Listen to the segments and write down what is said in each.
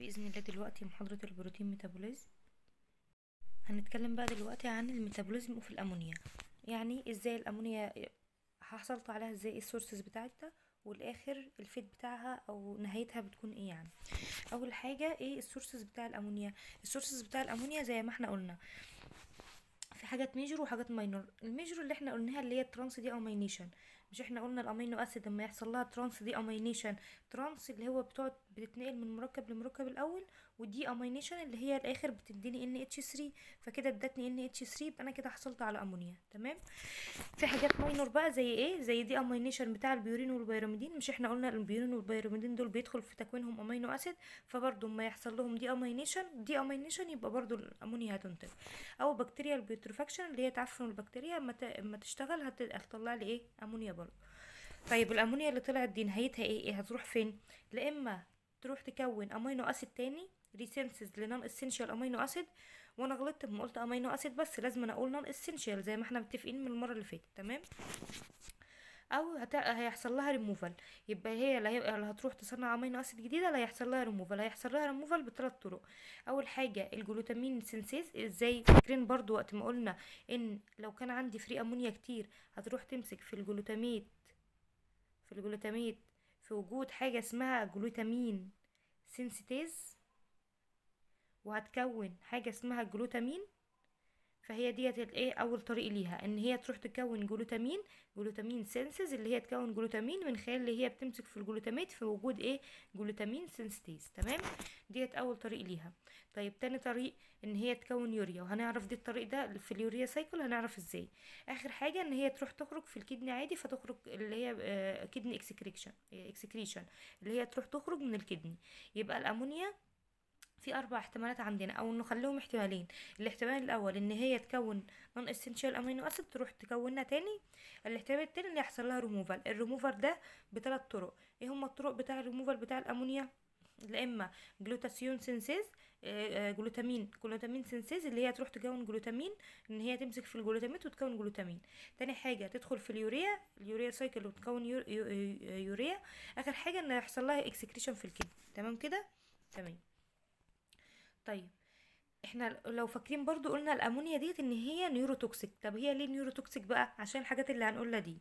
بإذن الله دلوقتي محاضرة البروتين ميتابوليزم هنتكلم بقى دلوقتي عن الميتابوليزم وفي الأمونيا يعني ازاي الأمونيا حصلت عليها ازاي السورسز بتاعتها والاخر الفيت بتاعها او نهايتها بتكون ايه يعني اول حاجه ايه السورسز بتاع الامونيا السورسز بتاع الامونيا زي ما احنا قلنا في حاجات ميجر وحاجات ماينور الميجر اللي احنا قلناها اللي هي الترانس دي امينيشن مش احنا قلنا الامينو اسيد لما يحصل لها ترانس دي امينيشن ترانس اللي هو بتقعد بتتنقل من مركب لمركب الاول ودي امينيشن اللي هي الاخر بتديني ان اتش 3 فكده ادتني ان اتش 3 يبقى انا كده حصلت على امونيا تمام في حاجات ماينور بقى زي ايه زي دي امينيشن بتاع البيورين والبيراميدين مش احنا قلنا البيورين والبيراميدين دول بيدخل في تكوينهم امينو اسيد فبرضه ما يحصل لهم دي امينيشن دي امينيشن يبقى برضه الامونيا هتنتج او بكتيريا البيوتريفاكشن اللي هي تعفن البكتيريا اما تشتغل هتطلع لي ايه امونيا برضه طيب الامونيا اللي طلعت دي نهايتها ايه, إيه هتروح فين لا اما تروح تكون امينو اسيد تاني ريسنسز لنون اسينشال امينو اسيد وانا غلطت لما قلت امينو اسيد بس لازم أنا اقول نون اسينشال زي ما احنا متفقين من المره اللي فاتت تمام او هت... هيحصل لها ريموفال يبقى هي لا هتروح تصنع امينو اسيد جديده لا هيحصل لها ريموفال هيحصل لها ريموفال بثلاث طرق اول حاجه الجلوتامين سينسيز ازاي فاكرين برضو وقت ما قلنا ان لو كان عندي فري امونيا كتير هتروح تمسك في الجلوتاميت في الجلوتاميت في وجود حاجة اسمها جلوتامين سينسيتيز وهتكون حاجة اسمها جلوتامين فهي ديت الايه اول طريق ليها ان هي تروح تكون جلوتامين جلوتامين سينسز اللي هي تكون جلوتامين من خلال اللي هي بتمسك في الجلوتاميت في وجود ايه جلوتامين سينسيتيز تمام ديت اول طريق ليها طيب تاني طريق ان هي تكون يوريا وهنعرف دي الطريق ده في اليوريا سايكل هنعرف ازاي اخر حاجه ان هي تروح تخرج في الكدني عادي فتخرج اللي هي آه، كدني اكسكريشن آه، اكسكريشن اللي هي تروح تخرج من الكدني يبقى الامونيا في اربع احتمالات عندنا او نخليهم احتمالين الاحتمال الاول ان هي تكون نون اسينشال امينو اسيد تروح تكونها تاني الاحتمال التاني ان يحصل لها ريموفال الريموفر ده بثلاث طرق ايه هما الطرق بتاع الريموفال بتاع الامونيا لا اما جلوتاثيون سينسيز جلوتامين جلوتامين سينسيز اللي هي تروح تكون جلوتامين ان هي تمسك في الجلوتامين وتكون جلوتامين تاني حاجه تدخل في اليوريا اليوريا سايكل وتكون يوريا اخر حاجه ان يحصل لها اكسكريشن في الكبد تمام كده تمام طيب احنا لو فاكرين برضو قلنا الامونيا ديت ان هي نيوروتوكسيك طب هي ليه نيوروتوكسيك بقى عشان الحاجات اللي هنقولها دي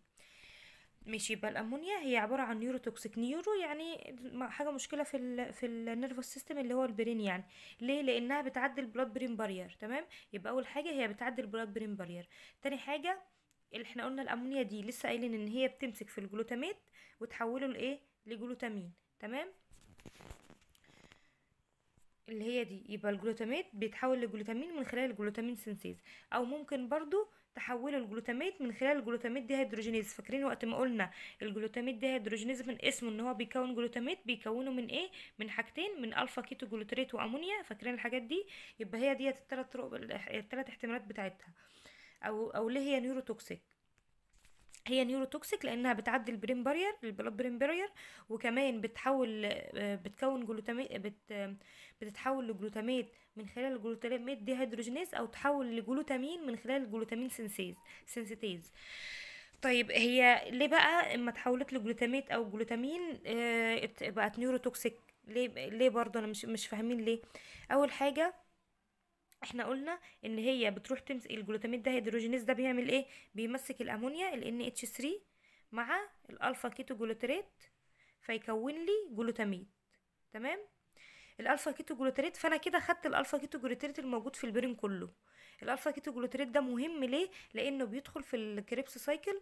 ماشي يبقى الامونيا هي عباره عن نيوروتوكسيك نيورو يعني حاجه مشكله في الـ في النيرفوس سيستم اللي هو البرين يعني ليه لانها بتعدي البلاد برين بارير تمام يبقى اول حاجه هي بتعدي البلاد برين بارير تاني حاجه اللي احنا قلنا الامونيا دي لسه قايلين ان هي بتمسك في الجلوتاميت وتحوله لايه لجلوتامين تمام اللي هي دي يبقى الجلوتاميت بيتحول لجلوتامين من خلال الجلوتامين سينثيز او ممكن برضو تحول الجلوتاميت من خلال الجلوتاميت دي هيدروجينيز فاكرين وقت ما قلنا الجلوتاميت دي هيدروجينيز من اسمه ان هو بيكون جلوتاميت بيكونه من ايه من حاجتين من الفا كيتو جلوتريت وامونيا فاكرين الحاجات دي يبقى هي ديت الثلاث الثلاث احتمالات بتاعتها او او ليه هي نيوروتوكسيك هي نيورو توكسيك لانها بتعدي البرين بارير البلاد برين بارير وكمان بتحول آه، بتكون جلوتاميت بت بتتحول لجلوتاميت من خلال الجلوتاميت دي هيدروجينيز او تحول لجلوتامين من خلال الجلوتامين سينسيز سينسيتيز طيب هي ليه بقى اما اتحولت لجلوتاميت او جلوتامين آه، بقت نيورو توكسيك ليه ليه برضه انا مش مش فاهمين ليه اول حاجه احنا قلنا ان هي بتروح تمسك الجلوتاميت هيدروجينيز ده بيعمل ايه بيمسك الامونيا ال NH3 مع الالفا كيتو جلوتريت فيكون لي جلوتاميت تمام الالفا كيتو جلوتريت فانا كده خدت الالفا كيتو جلوتريت الموجود في البرين كله الالفا كيتو جلوتريت ده مهم ليه لانه بيدخل في الكريبس سايكل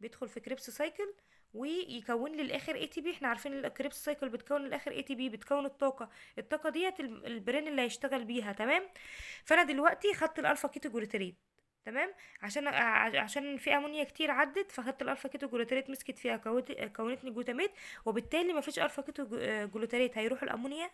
بيدخل في كريبس سايكل ويكون لي الاخر اي تي بي احنا عارفين الكريبس سايكل بتكون الاخر اي تي بي بتكون الطاقه الطاقه ديت البرين اللي هيشتغل بيها تمام فانا دلوقتي خدت الالفا كيتو جلوتريد تمام عشان عشان في امونيا كتير عدت فخدت الالفا كيتو جلوتاريت مسكت فيها كونتني جلوتاميت وبالتالي مفيش الفا كيتو جلوتاريت هيروح الامونيا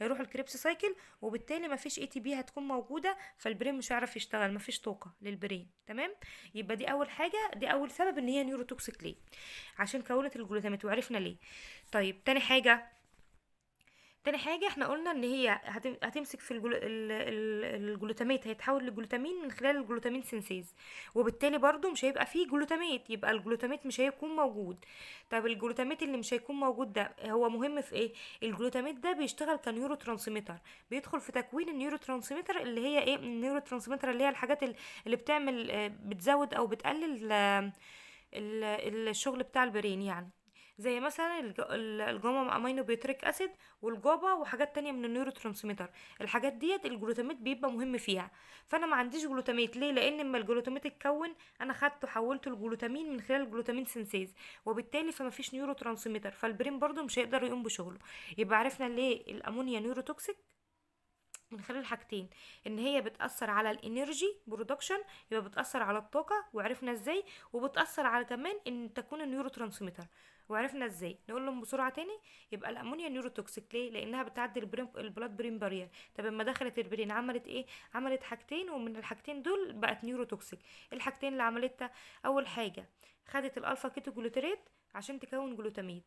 هيروح الكريبس سايكل وبالتالي مفيش اي تي بي هتكون موجوده فالبرين مش هيعرف يشتغل مفيش طاقه للبرين تمام يبقى دي اول حاجه دي اول سبب ان هي نيوروتوكسيك ليه عشان كونت الجلوتاميت وعرفنا ليه طيب تاني حاجه تاني حاجة احنا قلنا ان هي هتمسك في الجلو... الجلوتاميت هيتحول لجلوتامين من خلال الجلوتامين سينسيز وبالتالي برضو مش هيبقى فيه جلوتاميت يبقى الجلوتاميت مش هيكون موجود طب الجلوتاميت اللي مش هيكون موجود ده هو مهم في ايه الجلوتاميت ده بيشتغل كنيورو ترانسميتر بيدخل في تكوين النيورو ترانسميتر اللي هي ايه النيورو ترانسميتر اللي هي الحاجات اللي بتعمل آه، بتزود او بتقلل الشغل بتاع البرين يعني زي مثلا الجاما امينو بيوتريك اسيد والجابا وحاجات تانية من النيورو ترانسميتر الحاجات ديت الجلوتاميت بيبقى مهم فيها فانا ما عنديش جلوتاميت ليه لان اما الجلوتاميت اتكون انا خدته حولته لجلوتامين من خلال الجلوتامين سينسيز وبالتالي فما فيش نيورو ترانسميتر فالبرين برضو مش هيقدر يقوم بشغله يبقى عرفنا ليه الامونيا نيورو توكسيك من خلال حاجتين ان هي بتاثر على الانرجي برودكشن يبقى بتاثر على الطاقه وعرفنا ازاي وبتاثر على كمان ان تكون النيورو ترانسميتر وعرفنا ازاي نقول لهم بسرعه تاني يبقى الامونيا نيوروتوكسيك ليه لانها بتعدي البلاد برين بارير طب اما دخلت البرين عملت ايه عملت حاجتين ومن الحاجتين دول بقت نيوروتوكسيك الحاجتين اللي عملتها اول حاجه خدت الالفا كيتو جلوتريت عشان تكون جلوتاميد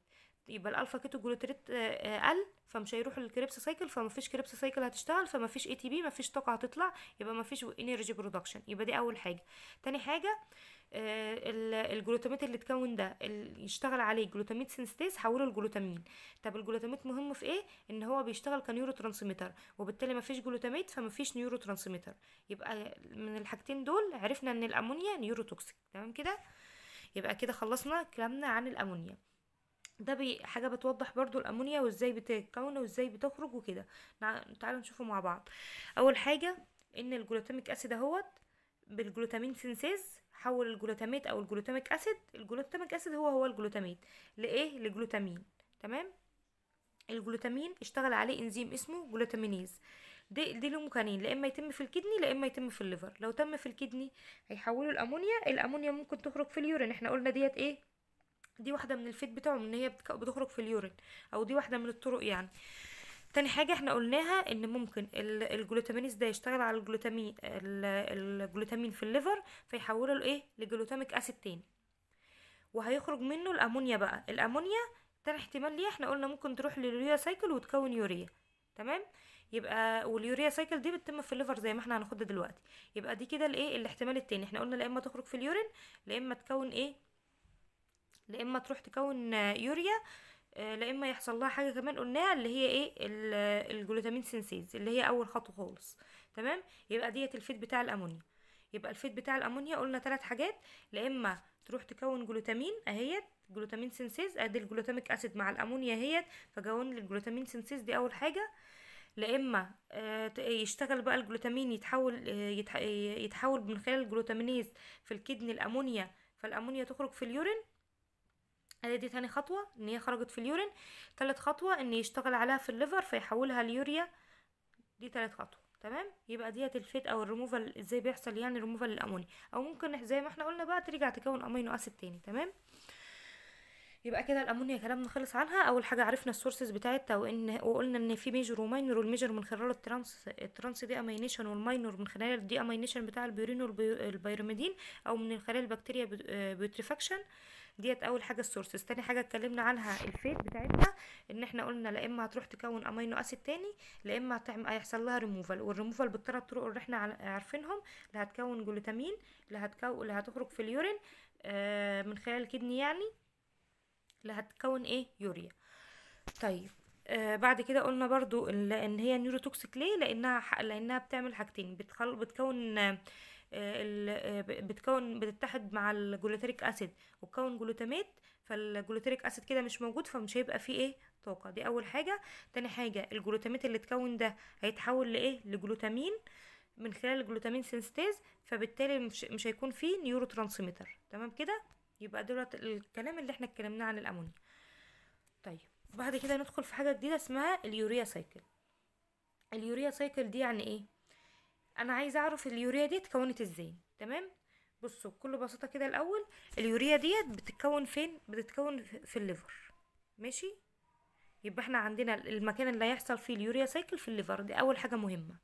يبقى الالفا كيتو جلوتريت آه، آه، قل فمش هيروح للكريبس سايكل فمفيش كريبس سايكل هتشتغل فمفيش اي تي بي مفيش طاقه هتطلع يبقى مفيش انرجي برودكشن يبقى دي اول حاجه تاني حاجه آه، الجلوتاميت اللي اتكون ده اللي يشتغل عليه جلوتاميت سينستيز حوله لجلوتامين طب الجلوتاميت مهم في ايه ان هو بيشتغل كنيورو ترانسميتر وبالتالي ما فيش جلوتاميت فما فيش نيورو ترانسميتر يبقى من الحاجتين دول عرفنا ان الامونيا نيورو توكسيك تمام كده يبقى كده خلصنا كلامنا عن الامونيا ده بي حاجه بتوضح برضو الامونيا وازاي بتتكون وازاي بتخرج وكده تعالوا نشوفه مع بعض اول حاجه ان الجلوتاميك اسيد اهوت بالجلوتامين سينسيز حول الجلوتاميت او الجلوتاميك اسيد الجلوتاميك اسيد هو هو الجلوتاميت لايه لجلوتامين تمام الجلوتامين اشتغل عليه انزيم اسمه جلوتامينيز دي دي له مكانين لا اما يتم في الكدني لا اما يتم في الليفر لو تم في الكدني هيحولوا الامونيا الامونيا ممكن تخرج في اليورين احنا قلنا ديت ايه دي واحده من الفيت بتاعهم ان هي بتخرج في اليورين او دي واحده من الطرق يعني تاني حاجة احنا قلناها ان ممكن الجلوتامينيز ده يشتغل على الجلوتامين الجلوتامين في الليفر فيحوله لايه لجلوتاميك اسيد تاني وهيخرج منه الامونيا بقى الامونيا تاني احتمال ليها احنا قلنا ممكن تروح لليوريا سايكل وتكون يوريا تمام يبقى واليوريا سايكل دي بتتم في الليفر زي ما احنا هناخدها دلوقتي يبقى دي كده الايه الاحتمال التاني احنا قلنا لا اما تخرج في اليورين لا اما تكون ايه لا اما تروح تكون يوريا آه، لا اما يحصل لها حاجه كمان قلناها اللي هي ايه الجلوتامين سينسيز اللي هي اول خطوه خالص تمام يبقى ديت الفيت بتاع الامونيا يبقى الفيت بتاع الامونيا قلنا ثلاث حاجات لا اما تروح تكون جلوتامين اهيت جلوتامين سينسيز ادي الجلوتاميك اسيد مع الامونيا اهيت فكون الجلوتامين سينسيز دي اول حاجه لا اما آه، يشتغل بقى الجلوتامين يتحول آه، يتحول من خلال الجلوتامينيز في الكدن الامونيا فالامونيا تخرج في اليورين ادي دي تاني خطوة ان هي خرجت في اليورين تالت خطوة ان يشتغل عليها في الليفر فيحولها ليوريا دي تالت خطوة تمام يبقى ديت الفيت او الريموفال ازاي بيحصل يعني الريموفال للاموني او ممكن زي ما احنا قلنا بقى ترجع تكون امينو اسيد تاني تمام يبقى كده الامونيا كلامنا خلص عنها اول حاجه عرفنا السورسز بتاعتها وان وقلنا ان في ميجر وماينور والميجر من خلال الترانس الترانس دي امينيشن والماينور من خلال الدي امينيشن بتاع البيورين والبيرميدين او من خلال البكتيريا بيوتريفاكشن آه ديت اول حاجه السورسز تاني حاجه اتكلمنا عنها الفيت بتاعتها ان احنا قلنا لا اما هتروح تكون امينو اسيد تاني لا اما هيحصل لها ريموفال والريموفال بالثلاث طرق اللي احنا عارفينهم اللي هتكون جلوتامين اللي هتكون اللي هتخرج في اليورين آه من خلال الكدني يعني اللي هتكون ايه يوريا طيب آه بعد كده قلنا برضو ان هي نيوروتوكسيك ليه لانها لانها بتعمل حاجتين بتخل... بتكون آه آه، آه، بتكون بتتحد مع الجلوتريك اسيد وتكون جلوتامات فالجلوتريك اسيد كده مش موجود فمش هيبقى فيه ايه طاقه دي اول حاجه تاني حاجه الجلوتامات اللي اتكون ده هيتحول لايه لجلوتامين من خلال الجلوتامين سينستيز فبالتالي مش, مش هيكون فيه نيورو ترانسميتر تمام كده يبقى دولت الكلام اللي احنا اتكلمناه عن الامونيا طيب بعد كده ندخل في حاجه جديده اسمها اليوريا سايكل اليوريا سايكل دي يعني ايه انا عايزه اعرف اليوريا دي اتكونت ازاي تمام بصوا بكل بساطه كده الاول اليوريا ديت بتتكون فين بتتكون في الليفر ماشي يبقى احنا عندنا المكان اللي هيحصل فيه اليوريا سايكل في الليفر دي اول حاجه مهمه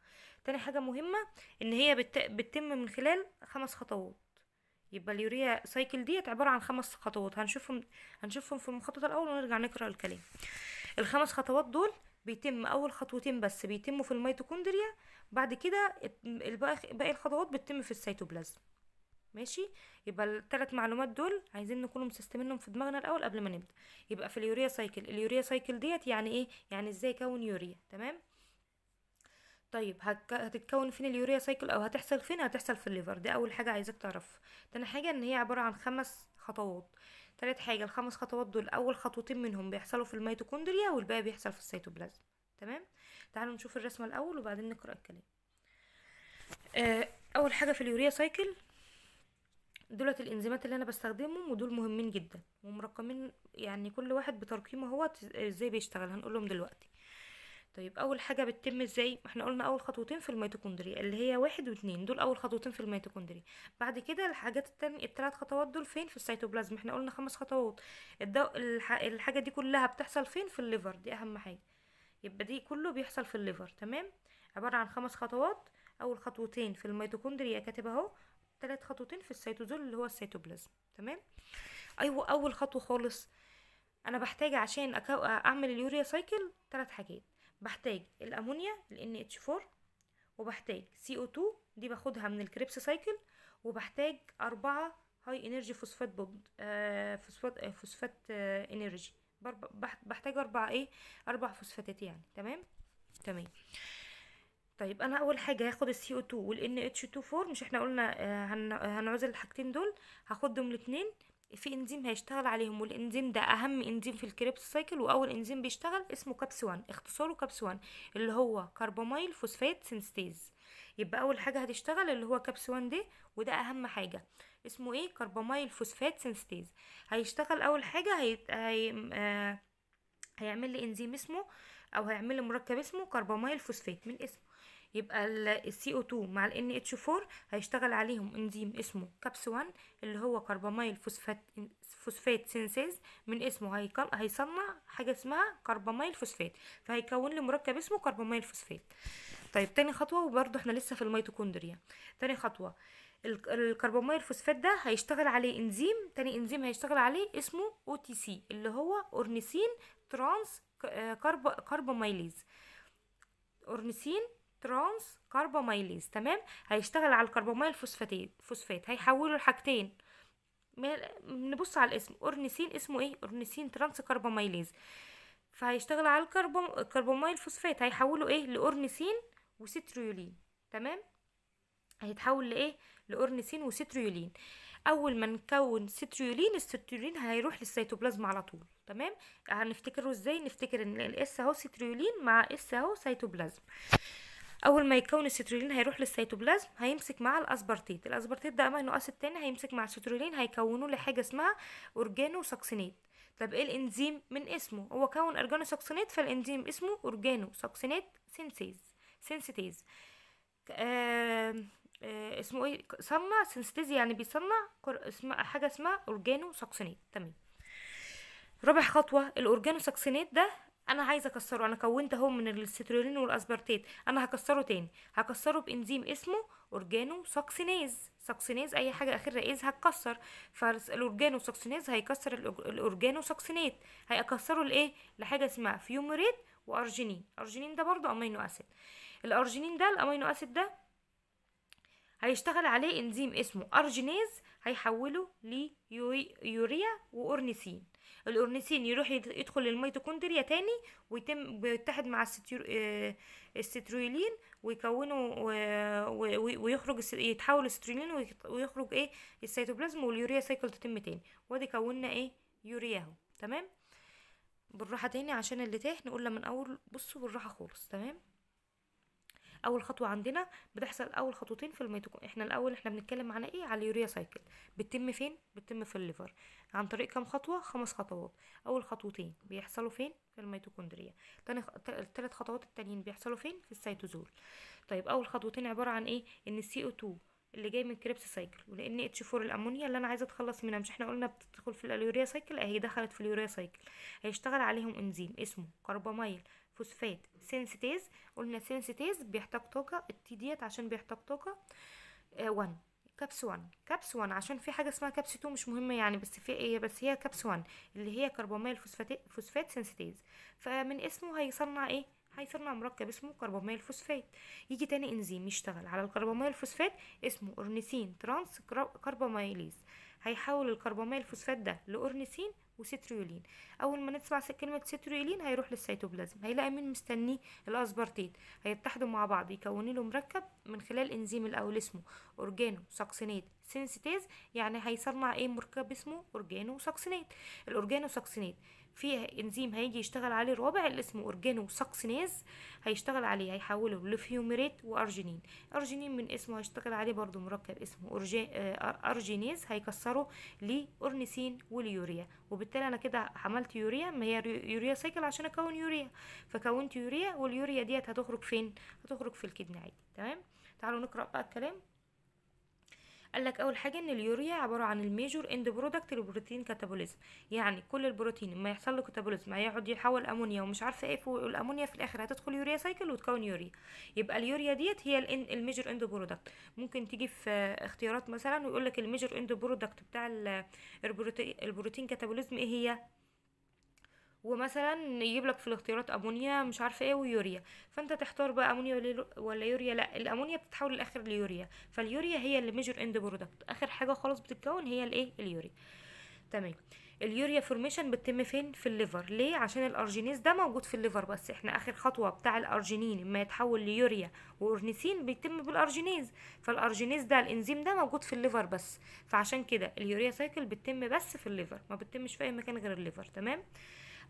تاني حاجه مهمه ان هي بت... بتتم من خلال خمس خطوات يبقى اليوريا سايكل ديت عباره عن خمس خطوات هنشوفهم هنشوفهم في المخطط الاول ونرجع نقرا الكلام الخمس خطوات دول بيتم اول خطوتين بس بيتموا في الميتوكوندريا بعد كده باقي الخطوات بتتم في السيتوبلازم ماشي يبقى الثلاث معلومات دول عايزين نكون مستسلمينهم في دماغنا الاول قبل ما نبدا يبقى في اليوريا سايكل اليوريا سايكل ديت يعني ايه يعني ازاي كون يوريا تمام طيب هتتكون فين اليوريا سايكل او هتحصل فين هتحصل في الليفر دي اول حاجه عايزاك تعرفها تاني حاجه ان هي عباره عن خمس خطوات تالت حاجه الخمس خطوات دول اول خطوتين منهم بيحصلوا في الميتوكوندريا والباقي بيحصل في السيتوبلازم تمام تعالوا نشوف الرسمة الأول وبعدين نقرأ الكلام آه، أول حاجة في اليوريا سايكل دولت الانزيمات اللي انا بستخدمهم ودول مهمين جدا ومرقمين يعني كل واحد بترقيمه هو ازاي بيشتغل هنقولهم دلوقتي طيب اول حاجه بتتم ازاي احنا قلنا اول خطوتين في الميتوكوندريا اللي هي واحد واتنين دول اول خطوتين في الميتوكوندريا بعد كده الحاجات التانية التلات خطوات دول فين في السيتوبلازم احنا قلنا خمس خطوات الحاجه دي كلها بتحصل فين في الليفر دي اهم حاجه يبقى دي كله بيحصل في الليفر تمام عبارة عن خمس خطوات اول خطوتين في الميتوكوندريا كاتب اهو تلات خطوتين في السيتوزول اللي هو السيتوبلازم تمام ايوه اول خطوه خالص انا بحتاج عشان أكو... اعمل اليوريا سايكل تلات حاجات بحتاج الامونيا ال NH4 وبحتاج CO2 دي باخدها من الكريبس سايكل وبحتاج أربعة هاي انرجي فوسفات بوند آه فوسفات آه فوسفات آه انرجي بحتاج اربع ايه اربع فوسفاتات يعني تمام تمام طيب انا اول حاجه هاخد السي او 2 والان اتش 2 4 مش احنا قلنا آه، هنعوز الحاجتين دول هاخدهم الاثنين في انزيم هيشتغل عليهم والانزيم ده اهم انزيم في الكريبس سايكل واول انزيم بيشتغل اسمه كابس 1 اختصاره كابس 1 اللي هو كربومايل فوسفات سينستيز يبقى اول حاجه هتشتغل اللي هو كابس 1 ده وده اهم حاجه اسمه ايه كربامايل فوسفات سينستيز هيشتغل اول حاجه هي... هي... آه... هيعمل لي انزيم اسمه او هيعمل لي مركب اسمه كربامايل فوسفات من اسمه يبقى السي او 2 مع الان اتش 4 هيشتغل عليهم انزيم اسمه كابس 1 اللي هو كربامايل فوسفات فوسفات سينسيز من اسمه هيكم... هيصنع حاجه اسمها كربامايل فوسفات فهيكون لي مركب اسمه كربامايل فوسفات طيب تاني خطوه وبرده احنا لسه في الميتوكوندريا تاني خطوه الكربوماير فوسفات ده هيشتغل عليه انزيم تاني انزيم هيشتغل عليه اسمه او تي سي اللي هو اورنيسين ترانس آه، كارب كارباميليز اورنيسين ترانس كارباميليز تمام هيشتغل على الكرباميل فوسفاتات فوسفات هيحوله لحاجتين نبص على الاسم اورنيسين اسمه ايه اورنيسين ترانس كارباميليز فهيشتغل على الكربوم... الكربوميل فوسفات هيحوله ايه لاورنيسين وستريولين تمام هيتحول لايه لاورنيسين وسيتريولين اول ما نكون ستريولين الستريولين هيروح للسيتوبلازم على طول تمام هنفتكره ازاي نفتكر ان الاس اهو ستريولين مع اس اهو سيتوبلازم اول ما يتكون السيتريولين هيروح للسيتوبلازم هيمسك مع الاسبرتيت الاسبرتيت ده امينو اسيد تاني هيمسك مع السيتريولين هيكونوا لحاجه حاجه اسمها اورجانو ساكسينيت طب ايه الانزيم من اسمه هو كون اورجانو ساكسينيت فالانزيم اسمه اورجانو ساكسينيت سينسيز سينسيتيز آه آه، اسمه ايه صنع سينستيزي يعني بيصنع حاجه اسمها اورجانو ساكسونيت تمام رابع خطوه الاورجانو ساكسونيت ده انا عايزه اكسره انا كونت اهو من السترولين والاسبرتيت انا هكسره تاني هكسره بانزيم اسمه اورجانو ساكسينيز ساكسينيز اي حاجه اخر ايز هتكسر فالاورجانو ساكسينيز هيكسر الاورجانو ساكسينيت هيكسره لايه لحاجه اسمها فيومريت وارجينين ارجينين ده برضو امينو اسيد الارجينين ده الامينو اسيد ده هيشتغل عليه انزيم اسمه ارجينيز هيحوله ليوريا واورنيسين الاورنيسين يروح يدخل الميتوكوندريا تاني ويتم بيتحد مع آه، السترويلين ويكونوا ويخرج يتحول السترويلين ويخرج ايه السيتوبلازم واليوريا سايكل تتم تاني وادي كوننا ايه يوريا اهو تمام بالراحه تاني عشان اللي تاه نقولها من اول بصوا بالراحه خالص تمام اول خطوه عندنا بتحصل اول خطوتين في الميتوكون احنا الاول احنا بنتكلم عن ايه على اليوريا سايكل بتتم فين بتتم في الليفر عن طريق كام خطوه خمس خطوات اول خطوتين بيحصلوا فين في الميتوكوندريا تاني الثلاث خطوات التانيين بيحصلوا فين في السيتوزول طيب اول خطوتين عباره عن ايه ان السي او 2 اللي جاي من كريبس سايكل ولان اتش 4 الامونيا اللي انا عايزه اتخلص منها مش احنا قلنا بتدخل في اليوريا سايكل اهي دخلت في اليوريا سايكل هيشتغل عليهم انزيم اسمه كرباميل فوسفات سينسيتيز قلنا سينسيتيز بيحتاج طاقه التي ديت عشان بيحتاج طاقه 1 كبس كابس 1 كابس 1 عشان في حاجه اسمها كابس 2 مش مهمه يعني بس في ايه بس هي كابس 1 اللي هي كرباميل فوسفات سينسيتيز فمن اسمه هيصنع ايه هيصنع مركب اسمه كرباميل فوسفات يجي تاني انزيم يشتغل على الكرباميل فوسفات اسمه اورنيسين ترانس كرباميليز هيحول الكرباميل فوسفات ده لاورنيسين وستريولين اول ما نسمع كلمه ستريولين هيروح للسيتوبلازم هيلاقي مين مستني الاسبرتيت هيتحدوا مع بعض يكونوا له مركب من خلال انزيم الاول اسمه اورجانو ساكسينيت سينسيتاز يعني هيصنع ايه مركب اسمه اورجانو ساكسينيت الاورجانو ساكسينيت في انزيم هيجي يشتغل عليه الرابع اللي اسمه اورجانو ساكسيناز هيشتغل عليه هيحوله لفيوميريت وارجينين ارجينين من اسمه هيشتغل عليه برضو مركب اسمه آه، ارجينيز هيكسره لأورنيسين واليوريا وبالتالي انا كده عملت يوريا ما هي يوريا سايكل عشان اكون يوريا فكونت يوريا واليوريا ديت هتخرج فين هتخرج في الكدني عادي تمام تعالوا نقرا بقى الكلام قال لك اول حاجه ان اليوريا عباره عن الميجور اند برودكت للبروتين كاتابوليزم يعني كل البروتين ما يحصل له كاتابوليزم هيقعد يحول امونيا ومش عارفه ايه والامونيا في الاخر هتدخل يوريا سايكل وتكون يوريا يبقى اليوريا ديت هي الميجور اند برودكت ممكن تيجي في اختيارات مثلا ويقول لك الميجور اند برودكت بتاع البروتين كاتابوليزم ايه هي ومثلا يجيب لك في الاختيارات امونيا مش عارفه ايه ويوريا فانت تختار بقى امونيا ولا يوريا لا الامونيا بتتحول الاخر ليوريا فاليوريا هي اللي ميجر اند برودكت اخر حاجه خالص بتتكون هي الايه اليوريا تمام اليوريا فورميشن بتتم فين في الليفر ليه عشان الارجينيز ده موجود في الليفر بس احنا اخر خطوه بتاع الارجينين اما يتحول ليوريا واورنيسين بيتم بالارجينيز فالارجينيز ده الانزيم ده موجود في الليفر بس فعشان كده اليوريا سايكل بتتم بس في الليفر ما بتتمش في اي مكان غير الليفر تمام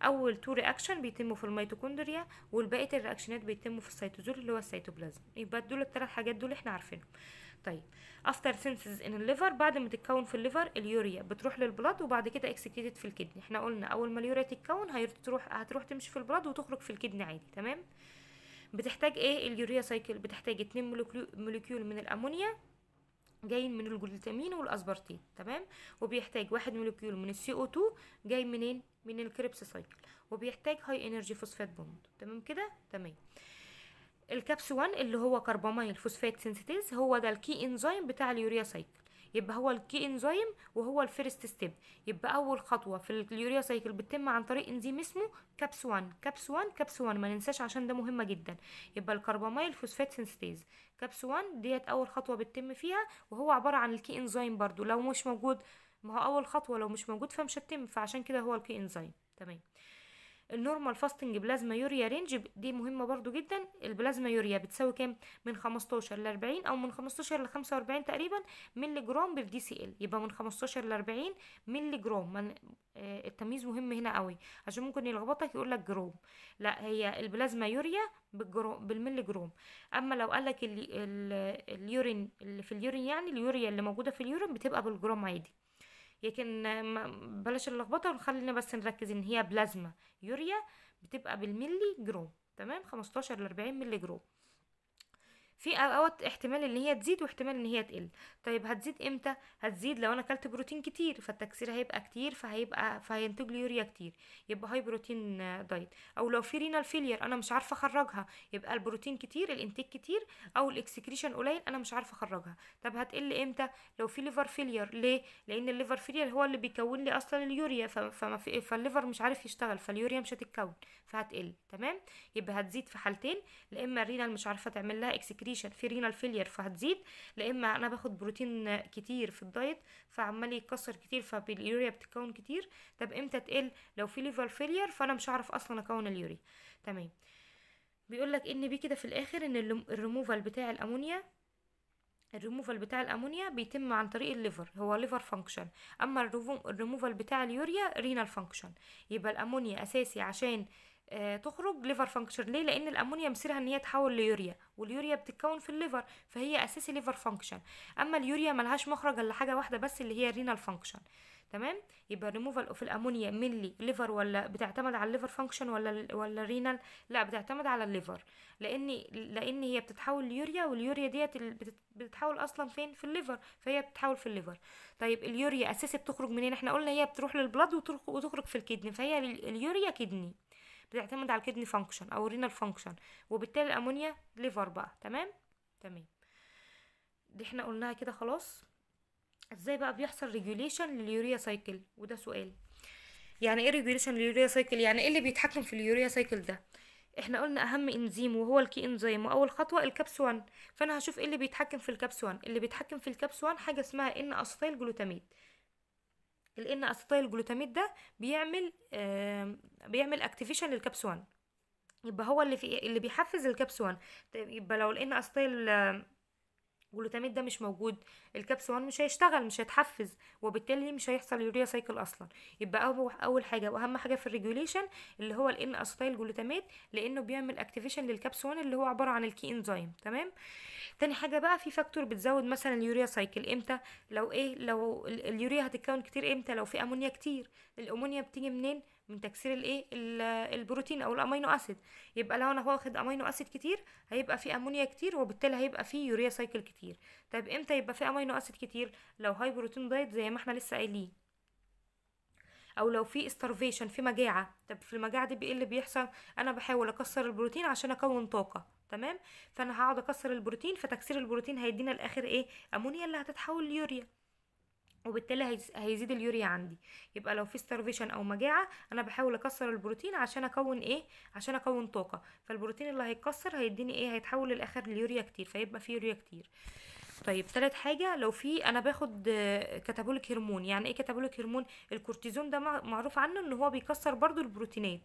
اول تو رياكشن بيتموا في الميتوكوندريا والباقي الرياكشنات بيتموا في السيتوزول اللي هو السيتوبلازم يبقى دول الثلاث حاجات دول احنا عارفينهم طيب افتر سينسز ان الليفر بعد ما تتكون في الليفر اليوريا بتروح للبلاد وبعد كده اكسكريتد في الكدني احنا قلنا اول ما اليوريا تتكون هتروح هتروح تمشي في البلاد وتخرج في الكدني عادي تمام بتحتاج ايه اليوريا سايكل بتحتاج 2 مولكيول من الامونيا جايين من الجلوتامين والاسبرتين تمام وبيحتاج واحد مولكيول من السي او 2 جاي منين من الكريبس سايكل وبيحتاج هاي انرجي فوسفات بوند تمام كده تمام الكابس 1 اللي هو كرباميل فوسفات سينثيز هو ده الكي انزيم بتاع اليوريا سايكل يبقى هو الكي انزيم وهو الفيرست ستيب يبقى اول خطوه في اليوريا سايكل بتتم عن طريق انزيم اسمه كابس 1 كابس 1 كابس 1 ما ننساش عشان ده مهمه جدا يبقى الكربامايل فوسفات سنستيز كابس 1 ديت اول خطوه بتتم فيها وهو عباره عن الكي انزيم برضو لو مش موجود ما هو اول خطوه لو مش موجود فمش هتتم فعشان كده هو الكي انزيم تمام النورمال فاستنج بلازما يوريا رينج دي مهمه برضو جدا البلازما يوريا بتساوي كام من 15 ل 40 او من 15 ل 45 تقريبا مللي جرام دي سي ال يبقى من 15 ل 40 مللي جرام من آه التمييز مهم هنا قوي عشان ممكن يلخبطك يقول لك جرام لا هي البلازما يوريا بالجرام بالملي جرام اما لو قال لك اليورين اللي في اليورين يعني اليوريا اللي موجوده في اليورين بتبقى بالجرام عادي لكن بلاش اللخبطه خلينا بس نركز ان هي بلازما يوريا بتبقى بالملي جرام تمام 15 ل 40 ملي جرام في اوقات احتمال ان هي تزيد واحتمال ان هي تقل طيب هتزيد امتى هتزيد لو انا اكلت بروتين كتير فالتكسير هيبقى كتير فهيبقى فهينتج لي يوريا كتير يبقى هاي بروتين دايت او لو في رينال فيلير انا مش عارفه اخرجها يبقى البروتين كتير الانتاج كتير او الاكسكريشن قليل انا مش عارفه اخرجها طب هتقل امتى لو في ليفر فيلير ليه لان الليفر فيلير هو اللي بيكون لي اصلا اليوريا فما في فالليفر مش عارف يشتغل فاليوريا مش هتتكون فهتقل تمام يبقى هتزيد في حالتين لا اما الرينال مش عارفه تعمل لها اكسكريشن الديهيدريشن في رينال فيلير فهتزيد لا اما انا باخد بروتين كتير في الدايت فعمال يتكسر كتير فاليوريا بتكون كتير طب امتى تقل لو في ليفر فيلير فانا مش هعرف اصلا اكون اليوريا تمام بيقول لك ان بي كده في الاخر ان الريموفال بتاع الامونيا الريموفال بتاع الامونيا بيتم عن طريق الليفر هو ليفر فانكشن اما الريموفال بتاع اليوريا رينال فانكشن يبقى الامونيا اساسي عشان آه، تخرج ليفر فانكشن ليه لان الامونيا مصيرها ان هي تحول ليوريا واليوريا بتتكون في الليفر فهي اساسي ليفر فانكشن اما اليوريا ملهاش مخرج الا حاجه واحده بس اللي هي رينال فانكشن تمام يبقى ريموفال اوف الامونيا لي ليفر ولا بتعتمد على الليفر فانكشن ولا ولا رينال لا بتعتمد على الليفر لان لان هي بتتحول ليوريا واليوريا ديت بتتحول اصلا فين في الليفر فهي بتتحول في الليفر طيب اليوريا اساسي بتخرج منين احنا قلنا هي بتروح للبلد وتخرج في الكدني فهي اليوريا كدني بتعتمد على الكدني فانكشن او الرينال فانكشن وبالتالي الامونيا ليفر بقى تمام تمام دي احنا قلناها كده خلاص ازاي بقى بيحصل ريجوليشن لليوريا سايكل وده سؤال يعني ايه ريجوليشن لليوريا سايكل يعني ايه اللي بيتحكم في اليوريا سايكل ده احنا قلنا اهم انزيم وهو الكي انزيم واول خطوه الكبس 1 فانا هشوف ايه اللي بيتحكم في الكبس 1 اللي بيتحكم في الكبس 1 حاجه اسمها ان اسيتيل جلوتاميد لان اسيتيل جلوتاميت ده بيعمل بيعمل اكتيفيشن للكبس 1 يبقى هو اللي في إيه؟ اللي بيحفز الكبس طيب، 1 يبقى لو لقينا اسيتايل الجلوتاميت ده مش موجود الكبس 1 مش هيشتغل مش هيتحفز وبالتالي مش هيحصل يوريا سايكل اصلا يبقى اول حاجه واهم حاجه في الريجوليشن اللي هو الان اسيتيل جلوتاميت لانه بيعمل اكتيفيشن للكبس 1 اللي هو عباره عن الكي انزيم تمام تاني حاجه بقى في فاكتور بتزود مثلا اليوريا سايكل امتى لو ايه لو اليوريا هتتكون كتير امتى لو في امونيا كتير الامونيا بتيجي منين من تكسير الايه البروتين او الامينو اسيد يبقى لو انا واخد امينو اسيد كتير هيبقى في امونيا كتير وبالتالي هيبقى في يوريا سايكل كتير طيب امتى يبقى في امينو اسيد كتير لو هاي بروتين دايت زي ما احنا لسه قايلين او لو في استرفيشن في مجاعه طب في المجاعه دي ايه اللي بيحصل انا بحاول اكسر البروتين عشان اكون طاقه تمام فانا هقعد اكسر البروتين فتكسير البروتين هيدينا الاخر ايه امونيا اللي هتتحول ليوريا وبالتالي هيزيد اليوريا عندي يبقى لو في ستارفيشن او مجاعه انا بحاول اكسر البروتين عشان اكون ايه عشان اكون طاقه فالبروتين اللي هيتكسر هيديني ايه هيتحول للاخر ليوريا كتير فيبقى في يوريا كتير طيب تالت حاجة لو في أنا باخد كاتابوليك هرمون يعني إيه كاتابوليك هرمون الكورتيزون ده معروف عنه إن هو بيكسر برضو البروتينات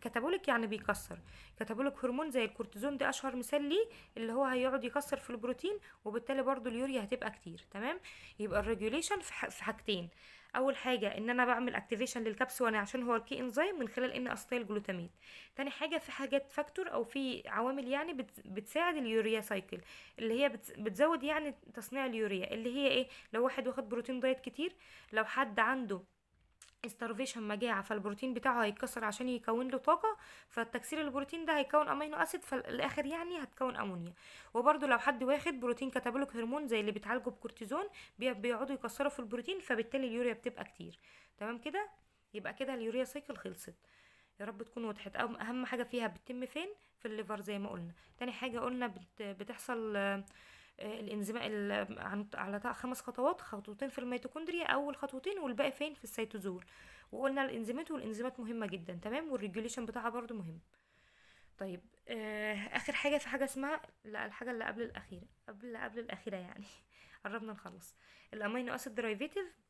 كاتابوليك يعني بيكسر كاتابوليك هرمون زي الكورتيزون ده أشهر مثال ليه اللي هو هيقعد يكسر في البروتين وبالتالي برضو اليوريا هتبقى كتير تمام يبقى الريجوليشن في حاجتين اول حاجه ان انا بعمل اكتيفيشن للكبسوان عشان هو الكي انزيم من خلال ان استيل جلوتاميت تاني حاجه في حاجات فاكتور او في عوامل يعني بتساعد اليوريا سايكل اللي هي بتزود يعني تصنيع اليوريا اللي هي ايه لو واحد واخد بروتين دايت كتير لو حد عنده استرفيشن مجاعة فالبروتين بتاعه هيتكسر عشان يكون له طاقة فالتكسير البروتين ده هيكون امينو اسيد فالاخر يعني هتكون امونيا وبرده لو حد واخد بروتين كتابوليك هرمون زي اللي بيتعالجوا بكورتيزون بيقعدوا يكسروا في البروتين فبالتالي اليوريا بتبقى كتير تمام كده يبقى كده اليوريا سايكل خلصت يا رب تكون وضحت اهم حاجه فيها بتتم فين في الليفر زي ما قلنا تاني حاجه قلنا بتحصل آه، الانزيم على خمس خطوات خطوتين في الميتوكوندريا اول خطوتين والباقي فين في السيتوزول وقلنا الانزيمات والانزيمات مهمه جدا تمام والريجوليشن بتاعها برضو مهم طيب آه، اخر حاجه في حاجه اسمها لا الحاجه اللي قبل الاخيره قبل قبل الاخيره يعني قربنا نخلص الامينو اسيد درايفيتيف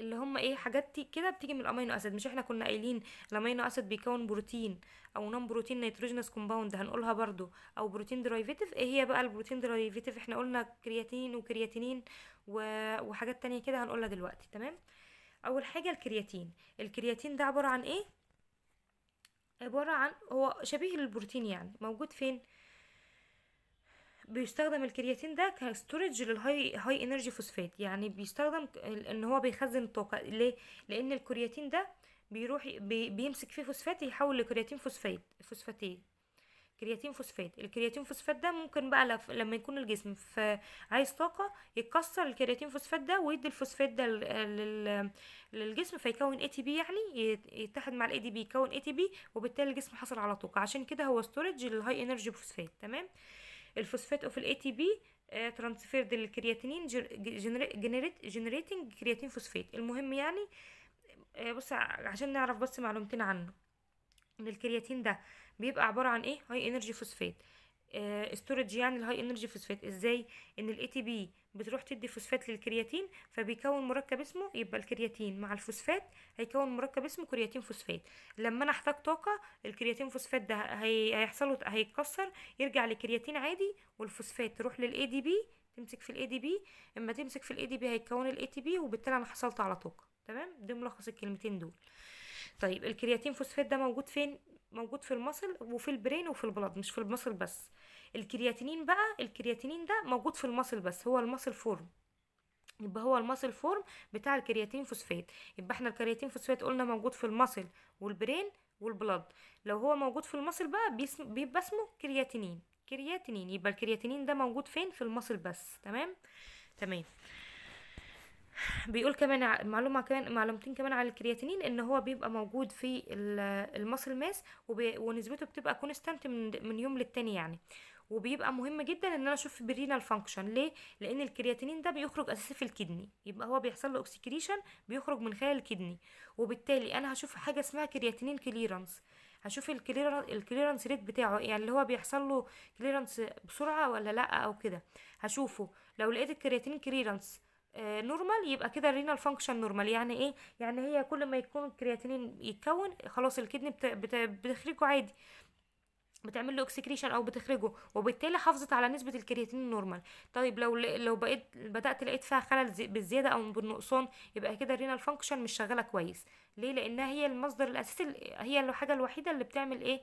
اللي هم ايه حاجات كده بتيجي من الامينو اسيد مش احنا كنا قايلين الامينو اسيد بيكون بروتين او نون بروتين نيتروجينس كومباوند هنقولها برضو او بروتين درايفيتيف ايه هي بقى البروتين درايفيتيف احنا قلنا كرياتين وكرياتينين وحاجات تانية كده هنقولها دلوقتي تمام اول حاجه الكرياتين الكرياتين ده عباره عن ايه عباره عن هو شبيه للبروتين يعني موجود فين بيستخدم الكرياتين ده كستورج للهاي هاي انرجي فوسفات يعني بيستخدم ان هو بيخزن الطاقه ليه لان الكرياتين ده بيروح بي بيمسك فيه فوسفات يحول لكرياتين فوسفات فوسفاتين كرياتين فوسفات الكرياتين فوسفات ده ممكن بقى لما يكون الجسم في عايز طاقه يكسر الكرياتين فوسفات ده ويدي الفوسفات ده للجسم فيكون اي تي بي يعني يتحد مع الاي دي بي يكون اي تي بي وبالتالي الجسم حصل على طاقه عشان كده هو ستورج للهاي انرجي فوسفات تمام الفوسفات اوف الاي آه، تي بي ترانسفيرد للكرياتينين جنريتنج كرياتين فوسفات المهم يعني آه، بص عشان نعرف بس معلومتين عنه ان الكرياتين ده بيبقى عباره عن ايه هاي انرجي فوسفات استورج يعني الهاي انرجي فوسفات ازاي ان الاي تي بي بتروح تدي فوسفات للكرياتين فبيكون مركب اسمه يبقى الكرياتين مع الفوسفات هيكون مركب اسمه كرياتين فوسفات لما انا احتاج طاقه الكرياتين فوسفات ده هي... هيحصل هيتكسر يرجع لكرياتين عادي والفوسفات تروح للاي دي بي تمسك في الاي دي بي اما تمسك في الاي دي بي هيتكون الاي تي بي وبالتالي انا حصلت على طاقه تمام ده ملخص الكلمتين دول طيب الكرياتين فوسفات ده موجود فين موجود في المصل وفي البرين وفي البلد مش في المصل بس الكرياتينين بقى الكرياتينين ده موجود في المصل بس هو المصل فورم يبقى هو المصل فورم بتاع الكرياتين فوسفات يبقى احنا الكرياتين فوسفات قلنا موجود في المصل والبرين والبلد لو هو موجود في المصل بقى بيبقى اسمه كرياتينين كرياتينين يبقى الكرياتينين ده موجود فين في المصل بس تمام تمام بيقول كمان معلومه كمان معلومتين كمان على الكرياتينين ان هو بيبقى موجود في المصل ماس ونسبته بتبقى كونستانت من, من يوم للتاني يعني وبيبقى مهم جدا ان انا اشوف برينال فانكشن ليه لان الكرياتينين ده بيخرج اساسي في الكدني يبقى هو بيحصل له اكسكريشن بيخرج من خلال الكدني وبالتالي انا هشوف حاجه اسمها كرياتينين كليرنس هشوف الكليرنس ريت بتاعه إيه؟ يعني اللي هو بيحصل له كليرنس بسرعه ولا لا او كده هشوفه لو لقيت الكرياتينين كليرنس نورمال آه، يبقى كده الرينال فانكشن نورمال يعني ايه يعني هي كل ما يكون الكرياتينين يتكون خلاص الكدني بتخرجه عادي بتعمل له اكسكريشن او بتخرجه وبالتالي حافظت على نسبه الكرياتين النورمال طيب لو لو بقيت بدات لقيت فيها خلل بالزياده او بالنقصان يبقى كده الرينال فانكشن مش شغاله كويس ليه لانها هي المصدر الاساسي هي الحاجه الوحيده اللي بتعمل ايه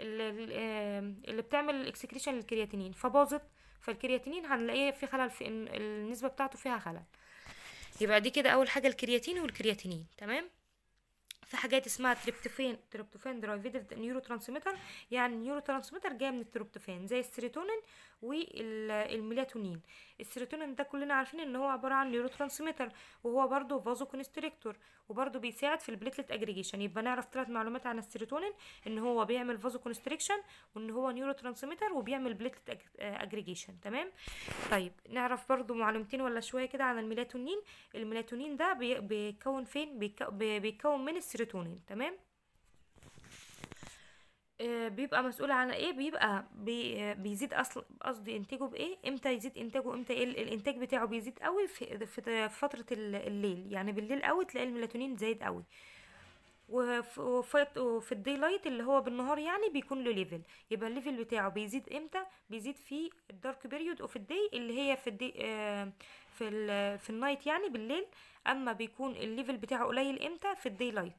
اللي بتعمل اكسكريشن للكرياتينين فباظت فالكرياتينين هنلاقيه في خلل في النسبه بتاعته فيها خلل يبقى دي كده اول حاجه الكرياتين والكرياتينين تمام في حاجات اسمها تريبتوفين تريبتوفين درايفيتد نيورو ترانسميتر يعني نيورو ترانسميتر جاي من التريبتوفين زي السيروتونين والميلاتونين السيروتونين ده كلنا عارفين ان هو عباره عن نيورو ترانسميتر وهو برضو فازو كونستريكتور وبرضو بيساعد في البليتلت اجريجيشن يبقى نعرف ثلاث معلومات عن السيروتونين ان هو بيعمل فازو كونستريكشن وان هو نيورو ترانسميتر وبيعمل بليتلت اجريجيشن آه، تمام طيب نعرف برضو معلومتين ولا شويه كده عن الميلاتونين الميلاتونين ده بيكون فين بيكون من السيروتونين تمام آه، بيبقى مسؤول عن ايه بيبقى بي بيزيد اصل قصدي انتاجه بايه امتى يزيد انتاجه امتى ايه الانتاج بتاعه بيزيد قوي في, في فتره الليل يعني بالليل قوي تلاقي الميلاتونين زايد قوي وفي الدي لايت اللي هو بالنهار يعني بيكون له ليفل يبقى الليفل بتاعه بيزيد امتى بيزيد في الدارك بيريود اوف الدي اللي هي في الدي آه، في في النايت يعني بالليل اما بيكون الليفل بتاعه قليل امتى في الدي لايت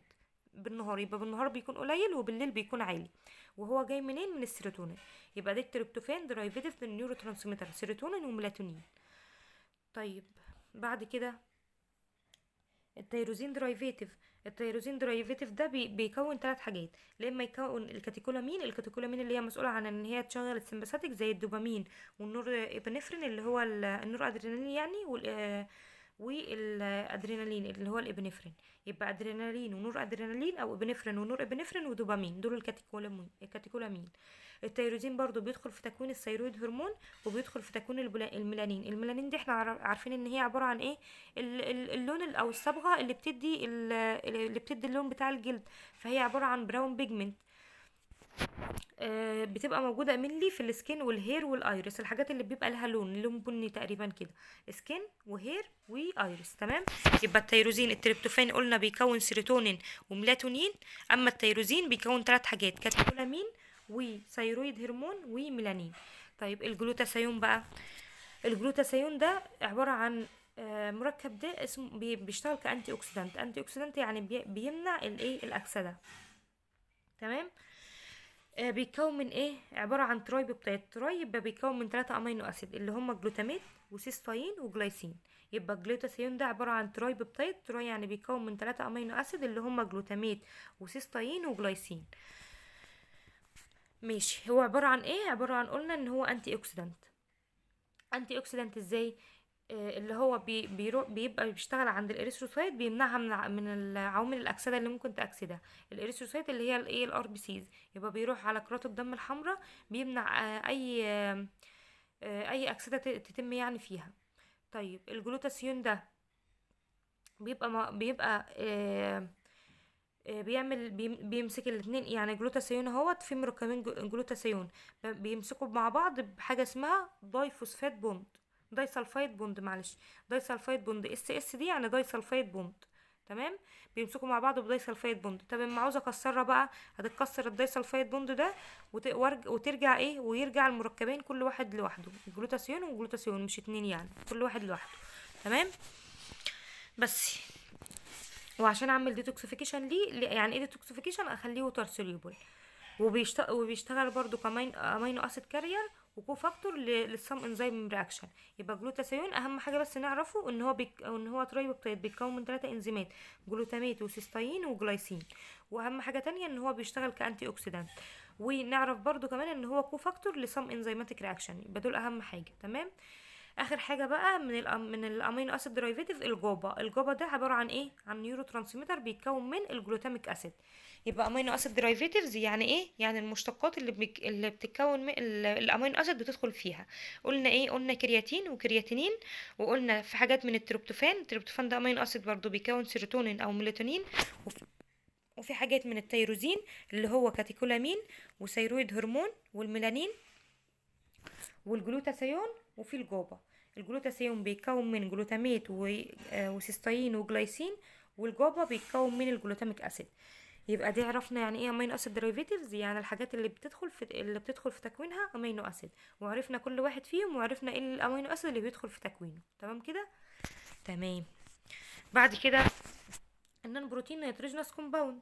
بالنهار يبقى بالنهار بيكون قليل وبالليل بيكون عالي وهو جاي منين من السيروتونين يبقى ده التريبتوفان درايفيتيف من النيورو ترانسميتر سيروتونين وميلاتونين طيب بعد كده التيروزين درايفيتيف التيروزين درايفيتيف ده بي بيكون ثلاث حاجات يا اما يكون الكاتيكولامين الكاتيكولامين اللي هي مسؤوله عن ان هي تشغل السمباثاتيك زي الدوبامين والنور ابنفرين اللي هو النور ادرينالين يعني والادرينالين اللي هو الابنفرين يبقى ادرينالين ونور ادرينالين او ابنفرين ونور ابنفرين ودوبامين دول الكاتيكولامين التيروزين برضو بيدخل في تكوين الثيرويد هرمون وبيدخل في تكوين الميلانين الميلانين دي احنا عارفين ان هي عباره عن ايه اللون او الصبغه اللي بتدي اللي بتدي اللون بتاع الجلد فهي عباره عن براون بيجمنت آه، بتبقى موجوده مينلي في السكين والهير والايرس الحاجات اللي بيبقى لها لون لون بني تقريبا كده سكين وهير وايرس تمام يبقى التيروزين التريبتوفان قلنا بيكون سيروتونين وميلاتونين اما التيروزين بيكون ثلاث حاجات كاتيولامين وثيرويد هرمون وميلانين طيب الجلوتاثيون بقى الجلوتاثيون ده عباره عن آه، مركب ده اسمه بيشتغل كانتي اوكسيدانت انتي اوكسيدانت يعني بيمنع الايه الاكسده تمام آه، بيتكون من ايه عباره عن ترايب بتاع الترايب بيتكون من ثلاثه امينو اسيد اللي هما جلوتاميت وسيستاين وجلايسين يبقى الجلوتاثيون ده عباره عن ترايب بتاع تراي يعني بيتكون من ثلاثه امينو اسيد اللي هما جلوتاميت وسيستاين وجلايسين ماشي هو عباره عن ايه عباره عن قلنا ان هو انتي اوكسيدنت انتي اوكسيدنت ازاي آه، اللي هو بي بيروح بيبقى بيشتغل عند الاريثروسايت بيمنعها من من عوامل الاكسده اللي ممكن تاكسدها الاريثروسايت اللي هي الايه الار بي سيز يبقى بيروح على كرات الدم الحمراء بيمنع آه، اي آه، اي اكسده تتم يعني فيها طيب الجلوتاسيون ده بيبقى ما بيبقى بيعمل بيمسك الاثنين يعني جلوتاسيون اهوت في مركبين جلوتاسيون بيمسكوا مع بعض بحاجه اسمها دايفوسفات بوند داي سلفايد بوند معلش داي سلفايد بوند اس اس دي يعني داي سلفايد بوند تمام بيمسكوا مع بعض بداي سلفايد بوند طب اما عاوزه اكسرها بقى هتتكسر الداي سلفايد بوند ده وترجع ايه ويرجع المركبين كل واحد لوحده الجلوتاثيون والجلوتاثيون مش اتنين يعني كل واحد لوحده تمام بس وعشان اعمل ديتوكسيفيكيشن ليه يعني ايه ديتوكسيفيكيشن اخليه ووتر سوليبل وبيشتغل وبيشتغل برضو كمان امينو اسيد كارير وكو فاكتور للسام انزيم رياكشن يبقى جلوتاثيون اهم حاجه بس نعرفه ان هو بيك ان هو ترايبيبتايد بيتكون من ثلاثه انزيمات جلوتاميت وسيستاين وجلايسين واهم حاجه تانية ان هو بيشتغل كانتي اوكسيدانت ونعرف برضو كمان ان هو كو فاكتور للسام انزيماتيك رياكشن يبقى دول اهم حاجه تمام اخر حاجه بقى من الأم... من الامينو اسيد ديريفاتيف الجوبا الجوبا ده عباره عن ايه عن نيورو ترانسميتر بيتكون من الجلوتاميك اسيد يبقى امينو اسيد ديريفاتيفز يعني ايه يعني المشتقات اللي بيك اللي بتتكون من الامينو اسيد بتدخل فيها قلنا ايه قلنا كرياتين وكرياتينين وقلنا في حاجات من التريبتوفان التريبتوفان ده امينو اسيد برضو بيكون سيروتونين او ميلاتونين وفي... وفي حاجات من التيروزين اللي هو كاتيكولامين وثيرويد هرمون والميلانين والجلوتاثيون وفي الجوبا الجلوتاسيوم بيتكون من جلوتاميت آه، وسيستين وجلايسين والجوبا بيتكون من الجلوتاميك اسيد يبقى دي عرفنا يعني ايه امينو اسيد ديريفيتيفز يعني الحاجات اللي بتدخل في اللي بتدخل في تكوينها امينو اسيد وعرفنا كل واحد فيهم وعرفنا ايه الامينو اسيد اللي بيدخل في تكوينه تمام كده تمام بعد كده النون بروتين نيتروجينس كومباوند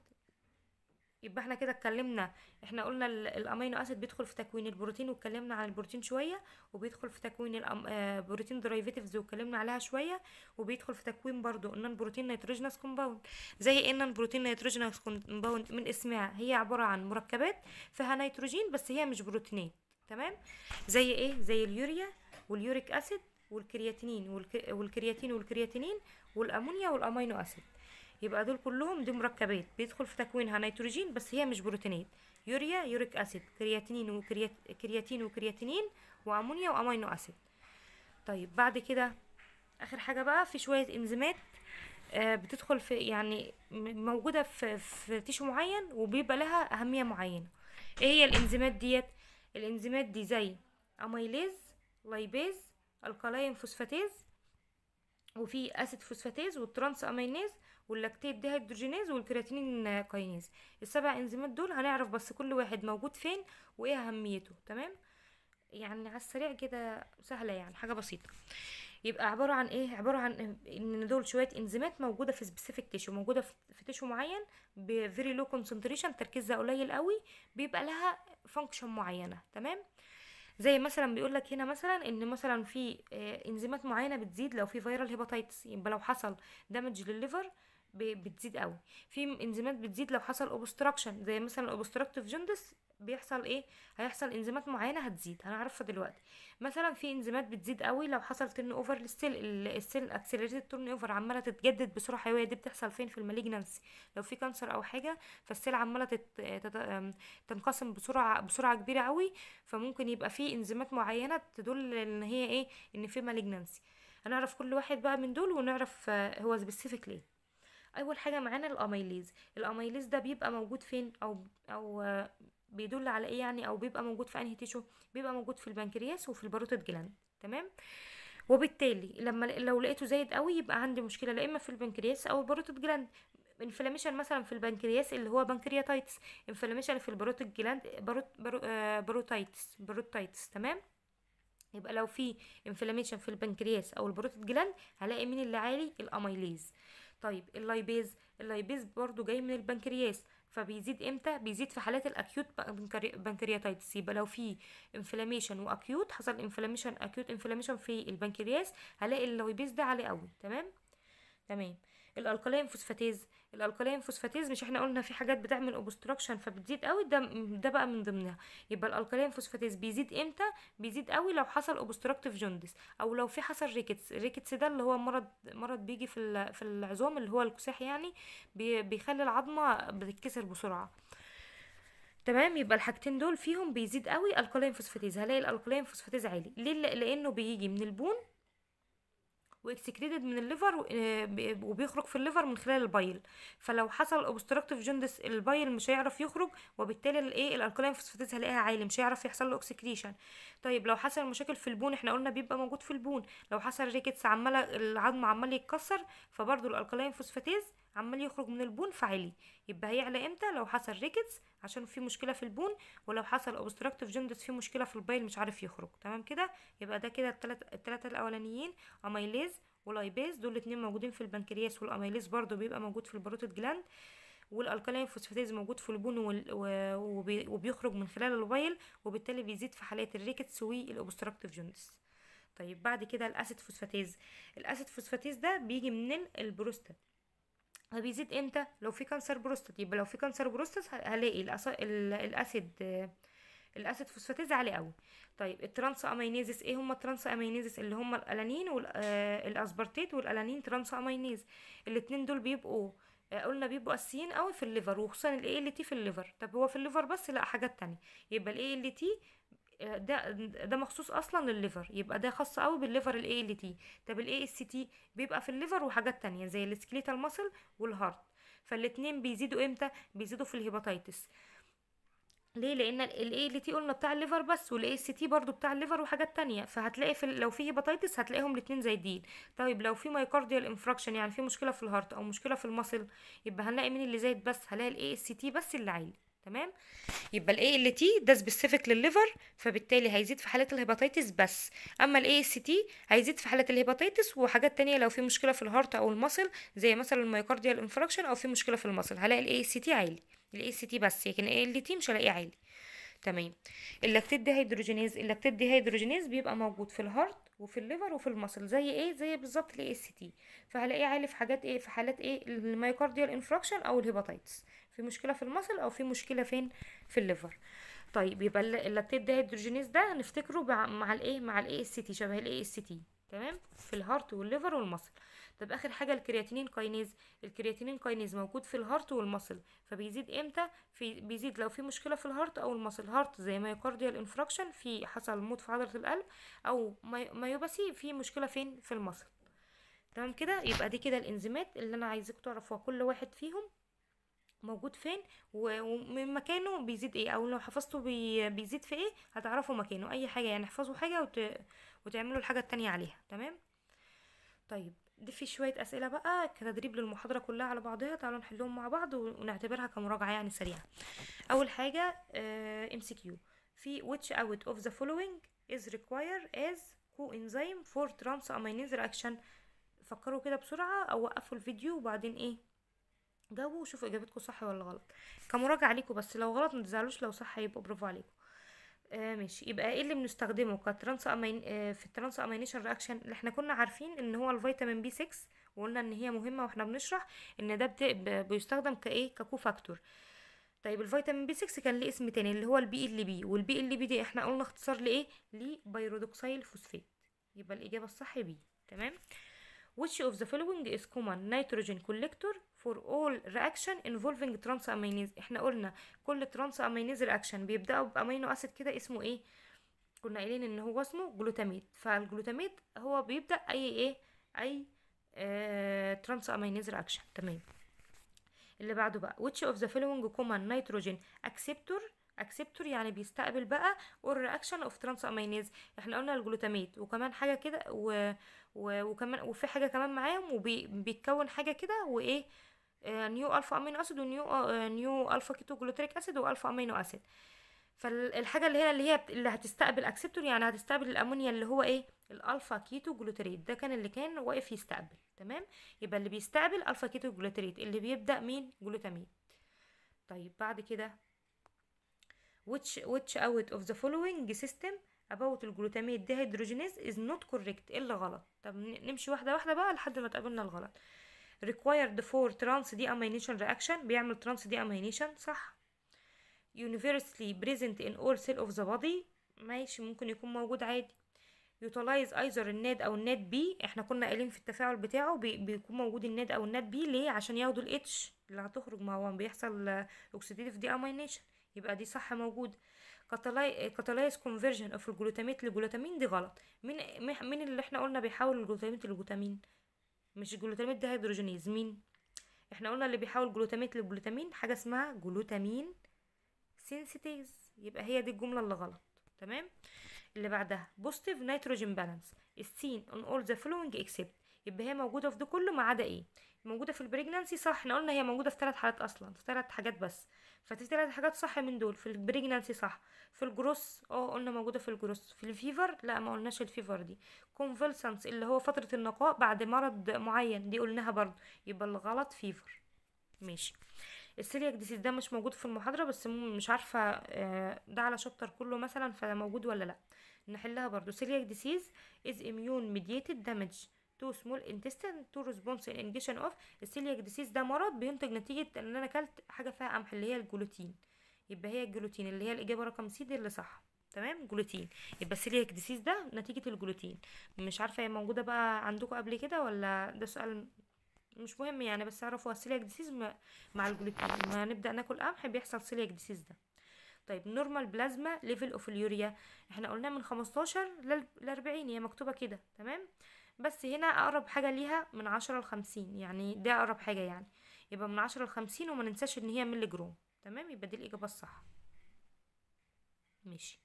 يبقى احنا كده اتكلمنا احنا قلنا الامينو اسيد بيدخل في تكوين البروتين واتكلمنا عن البروتين شويه وبيدخل في تكوين البروتين آه، درايفيتيفز واتكلمنا عليها شويه وبيدخل في تكوين برضو النان بروتين نيتروجينس كومباوند زي النان بروتين نيتروجينس كومباوند من اسمها هي عباره عن مركبات فيها نيتروجين بس هي مش بروتينات تمام زي ايه زي اليوريا واليوريك اسيد والكرياتينين والكرياتين والكرياتينين والامونيا والامينو اسيد يبقى دول كلهم دي مركبات بيدخل في تكوينها نيتروجين بس هي مش بروتينات يوريا يوريك اسيد كرياتين وكرياتين وكرياتينين وامونيا وامينو اسيد طيب بعد كده اخر حاجه بقى في شويه انزيمات آه، بتدخل في يعني موجوده في في تيشو معين وبيبقى لها اهميه معينه ايه هي الانزيمات ديت الانزيمات دي زي اميليز لايبيز الكالاين فوسفاتيز وفي اسيد فوسفاتيز والترانس امينيز واللاكتيت ديهيدروجيناز والكرياتينين كاينيز السبع انزيمات دول هنعرف بس كل واحد موجود فين وايه اهميته تمام يعني على السريع كده سهله يعني حاجه بسيطه يبقى عباره عن ايه عباره عن ان دول شويه انزيمات موجوده في سبيسيفيك تيشو موجوده في تيشو معين بفيري لو كونسنتريشن تركيزها قليل قوي بيبقى لها فانكشن معينه تمام زي مثلا بيقول لك هنا مثلا ان مثلا في انزيمات معينه بتزيد لو في فيرال هيباتايتس يبقى لو حصل دامج للليفر بتزيد قوي في انزيمات بتزيد لو حصل اوبستراكشن زي مثلا الاوبستراكتيف جندس بيحصل ايه هيحصل انزيمات معينه هتزيد هنعرفها دلوقتي مثلا في انزيمات بتزيد قوي لو حصل ترن اوفر للسيل السيل اكسلريتد ترن اوفر عماله تتجدد بسرعه حيويه دي بتحصل فين في الماليجنانسي لو في كانسر او حاجه فالسيل عماله تت... تنقسم بسرعه بسرعه كبيره قوي فممكن يبقى في انزيمات معينه تدل ان هي ايه ان في ماليجنانسي هنعرف كل واحد بقى من دول ونعرف آه، هو سبيسيفيك ليه اول حاجه معانا الاميليز الاميليز ده بيبقى موجود فين او او بيدل على ايه يعني او بيبقى موجود في انهي تيشو بيبقى موجود في البنكرياس وفي الباروتيد جلاند تمام وبالتالي لما لو لقيته زايد قوي يبقى عندي مشكله لا اما في البنكرياس او الباروتيد جلاند انفلاميشن مثلا في البنكرياس اللي هو بنكرياتايتس انفلاميشن في الباروتيد جلاند باروت باروتايتس آه، تمام يبقى لو في انفلاميشن في البنكرياس او البروتيد جلاند هلاقي مين اللي عالي الاميليز طيب اللايبيز اللايبيز برضو جاي من البنكرياس فبيزيد امتى بيزيد في حالات الاكيوت بنكرياتايتس يبقى لو في انفلاميشن واكيوت حصل انفلاميشن اكيوت انفلاميشن في البنكرياس هلاقي اللايبيز ده عالي قوي تمام تمام الالكالين فوسفاتيز الالكالين فوسفاتيز مش احنا قلنا في حاجات بتعمل اوبستراكشن فبتزيد قوي ده ده بقى من ضمنها يبقى الالكالين فوسفاتيز بيزيد امتى بيزيد قوي لو حصل اوبستراكتيف جوندس او لو في حصل ريكتس ريكتس ده اللي هو مرض مرض بيجي في في العظام اللي هو الكساح يعني بيخلي العظمه بتتكسر بسرعه تمام يبقى الحاجتين دول فيهم بيزيد قوي الكالين فوسفاتيز هلاقي الالكالين فوسفاتيز عالي ليه لانه بيجي من البون واكسكريتد من الليفر آه، وبيخرج في الليفر من خلال البايل فلو حصل اوبستراكتيف جوندس البايل مش هيعرف يخرج وبالتالي الايه الالكالين فوسفاتيز هلاقيها عالي مش هيعرف يحصل له اكسكريشن طيب لو حصل مشاكل في البون احنا قلنا بيبقى موجود في البون لو حصل ريكتس عماله العظم عمال يتكسر فبرضه الالكالين فوسفاتيز عمال يخرج من البون فعلي يبقى هيعلى امتى لو حصل ريكتس عشان في مشكله في البون ولو حصل اوبستراكتيف جندس في مشكله في البايل مش عارف يخرج تمام كده يبقى ده كده التلات التلاته الاولانيين اميليز ولايبيز دول الاتنين موجودين في البنكرياس والاميليز برضو بيبقى موجود في البروتيد جلاند والالكالين فوسفاتيز موجود في البون وبيخرج من خلال البايل وبالتالي بيزيد في حالات الريكتس والاوبستراكتيف جندس طيب بعد كده الاسيد فوسفاتيز الاسيد فوسفاتيز ده بيجي من البروستات بيزيد امتى لو في كانسر بروستات يبقى لو في كانسر بروستات هلاقي الاسيد الاسيد فوسفاتيز عالي قوي طيب الترانس امينيزس ايه هما الترانس امينيزس اللي هما الالانين والاسبرتيت آه، والالانين ترانس امينيز الاتنين دول بيبقوا آه، قلنا بيبقوا اساسيين قوي في الليفر وخصوصا ال ALT في الليفر طب هو في الليفر بس لا حاجات تانية يبقى ال ALT ده ده مخصوص اصلا للليفر يبقى ده خاص قوي بالليفر الاي ال تي طب الاي اس تي بيبقى في الليفر وحاجات تانية زي السكليتال ماسل والهارت فالاتنين بيزيدوا امتى بيزيدوا في الهيباتايتس ليه لان الاي ال تي قلنا بتاع الليفر بس والاي اس تي برضو بتاع الليفر وحاجات تانية فهتلاقي في لو في هيباتايتس هتلاقيهم الاتنين زايدين طيب لو في مايكارديال انفراكشن يعني في مشكله في الهارت او مشكله في المصل يبقى هنلاقي مين اللي زايد بس هلاقي الاي اس تي بس اللي عالي تمام يبقى الاي ال تي ده سبيسيفيك للليفر فبالتالي هيزيد في حاله الهيباتيتس بس اما الاي اس تي هيزيد في حاله الهيباتيتس وحاجات تانية لو في مشكله في الهارت او المصل زي مثلا الميوكارديال انفراكشن او في مشكله في المصل هلاقي الاي اس تي عالي الاي اس تي بس لكن الاي ال تي مش هلاقيه عالي تمام اللاكتيد دي هيدروجينيز اللاكتيد دي هيدروجينيز بيبقى موجود في الهارت وفي الليفر وفي المصل زي ايه زي بالظبط الاي اس تي فهلاقيه عالي في حاجات ايه في حالات ايه الميوكارديال انفراكشن او الهيباتيتس في مشكله في المصل او في مشكله فين في الليفر طيب يبقى اللاكتيت ده هيدروجينيز ده هنفتكره مع الايه مع الاي اس تي شبه الاي اس تي تمام في الهارت والليفر والمصل طب اخر حاجه الكرياتينين كاينيز الكرياتينين كاينيز موجود في الهارت والمصل فبيزيد امتى في بيزيد لو في مشكله في الهارت او المصل هارت زي مايوكارديال انفراكشن في حصل موت في عضله القلب او مايوباسي في مشكله فين في المصل تمام كده يبقى دي كده الانزيمات اللي انا عايزك تعرفوها كل واحد فيهم موجود فين ومن مكانه بيزيد ايه او لو حفظته بي بيزيد في ايه هتعرفوا مكانه اي حاجه يعني احفظوا حاجه وت... وتعملوا الحاجه التانية عليها تمام طيب دي في شويه اسئله بقى كتدريب للمحاضره كلها على بعضها تعالوا نحلهم مع بعض ونعتبرها كمراجعه يعني سريعه اول حاجه ام سي كيو في which out of the following is required as coenzyme for trans amine reaction فكروا كده بسرعه او وقفوا الفيديو وبعدين ايه جاوبوا وشوفوا اجابتكم صح ولا غلط كمراجعه ليكم بس لو غلط ما تزعلوش لو صح يبقى برافو عليكم آه ماشي يبقى ايه اللي بنستخدمه كترانس امين آه في الترانس امينيشن رياكشن اللي احنا كنا عارفين ان هو الفيتامين بي 6 وقلنا ان هي مهمه واحنا بنشرح ان ده بيستخدم كايه ككو فاكتور طيب الفيتامين بي 6 كان ليه اسم تاني اللي هو البي ال بي والبي ال بي دي احنا قلنا اختصار لايه لبيرودوكسيل فوسفات يبقى الاجابه الصح بي تمام which of the following is common nitrogen collector for all reaction involving trans amines احنا قلنا كل trans amines reaction بيبداوا بامينو اسيد كده اسمه ايه كنا قايلين ان هو اسمه جلوتاميد فالجلوتاميد هو بيبدا اي ايه اي آه ترانس امينيز رياكشن تمام اللي بعده بقى which of the following common nitrogen acceptor acceptor يعني بيستقبل بقى or reaction of ترانس امينيز احنا قلنا الجلوتاميت وكمان حاجه كده و... و... وكمان وفي حاجه كمان معاهم وبيتكون وبي... حاجه كده وايه نيو الفا امينو اسيد ونيو نيو الفا كيتو جلوتريك اسيد والفا امينو اسيد فالحاجه اللي هنا اللي هي اللي هتستقبل اكسبتور يعني هتستقبل الامونيا اللي هو ايه الالفا كيتو جلوتريت ده كان اللي كان واقف يستقبل تمام يبقى اللي بيستقبل الفا كيتو جلوتريت اللي بيبدا مين جلوتامين طيب بعد كده which which out of the following system about الجلوتاميت dehydrogenase is not correct إيه الا غلط طب نمشي واحده واحده بقى لحد ما تقابلنا الغلط required for trans deamination reaction بيعمل trans deamination صح universally present in all cell of the body ماشي ممكن يكون موجود عادي يوتلايز ايزر الناد او الناد بي احنا كنا قايلين في التفاعل بتاعه بي بيكون موجود الناد او الناد بي ليه عشان ياخدوا الاتش اللي هتخرج ما هو بيحصل اوكسيديتيف دي امينيشن يبقى دي صح موجود كاتالايز كونفرجن اوف الجلوتاميت للجلوتامين دي غلط مين مين اللي احنا قلنا بيحول الجلوتاميت للجلوتامين مش جلوتاميت ده هيدروجينيز مين احنا قلنا اللي بيحول جلوتاميت لجلوتامين حاجه اسمها جلوتامين سينسيتيز يبقى هي دي الجمله اللي غلط تمام اللي بعدها بوزيتيف نيتروجين بالانس السين اون اول ذا فلوينج اكسبت يبقى هي موجوده في ده كله ما عدا ايه موجوده في البريجنانسي صح احنا قلنا هي موجوده في ثلاث حالات اصلا في ثلاث حاجات بس ففي ثلاث حاجات صح من دول في البريجنانسي صح في الجروس اه قلنا موجوده في الجروس في الفيفر لا ما قلناش الفيفر دي كونفلسنس اللي هو فتره النقاء بعد مرض معين دي قلناها برضو يبقى الغلط فيفر ماشي السيلياك ديسيز ده مش موجود في المحاضره بس مش عارفه آه، ده على شابتر كله مثلا فموجود ولا لا نحلها برضو سيلياك ديسيز از اميون ميديتد دامج تو سمول intestine تو ريسبونس انجيشن of السيلياك ديسيز ده مرض بينتج نتيجة ان انا اكلت حاجة فيها قمح اللي هي الجلوتين يبقى هي الجلوتين اللي هي الاجابة رقم سي دي اللي صح تمام جلوتين يبقى السيلياك ديسيز ده نتيجة الجلوتين مش عارفة هي موجودة بقى عندكم قبل كده ولا ده سؤال مش مهم يعني بس اعرفوا السيلياك ديسيز مع الجلوتين ما نبدأ ناكل قمح بيحصل سيلياك ديسيز ده طيب نورمال بلازما ليفل اوف اليوريا احنا قلنا من 15 ل 40 هي مكتوبه كده تمام بس هنا اقرب حاجة ليها من عشرة لخمسين يعني ده اقرب حاجة يعني يبقى من عشرة لخمسين وما ننساش ان هي ملي جروم تمام يبقى دي الاجابة الصح ماشي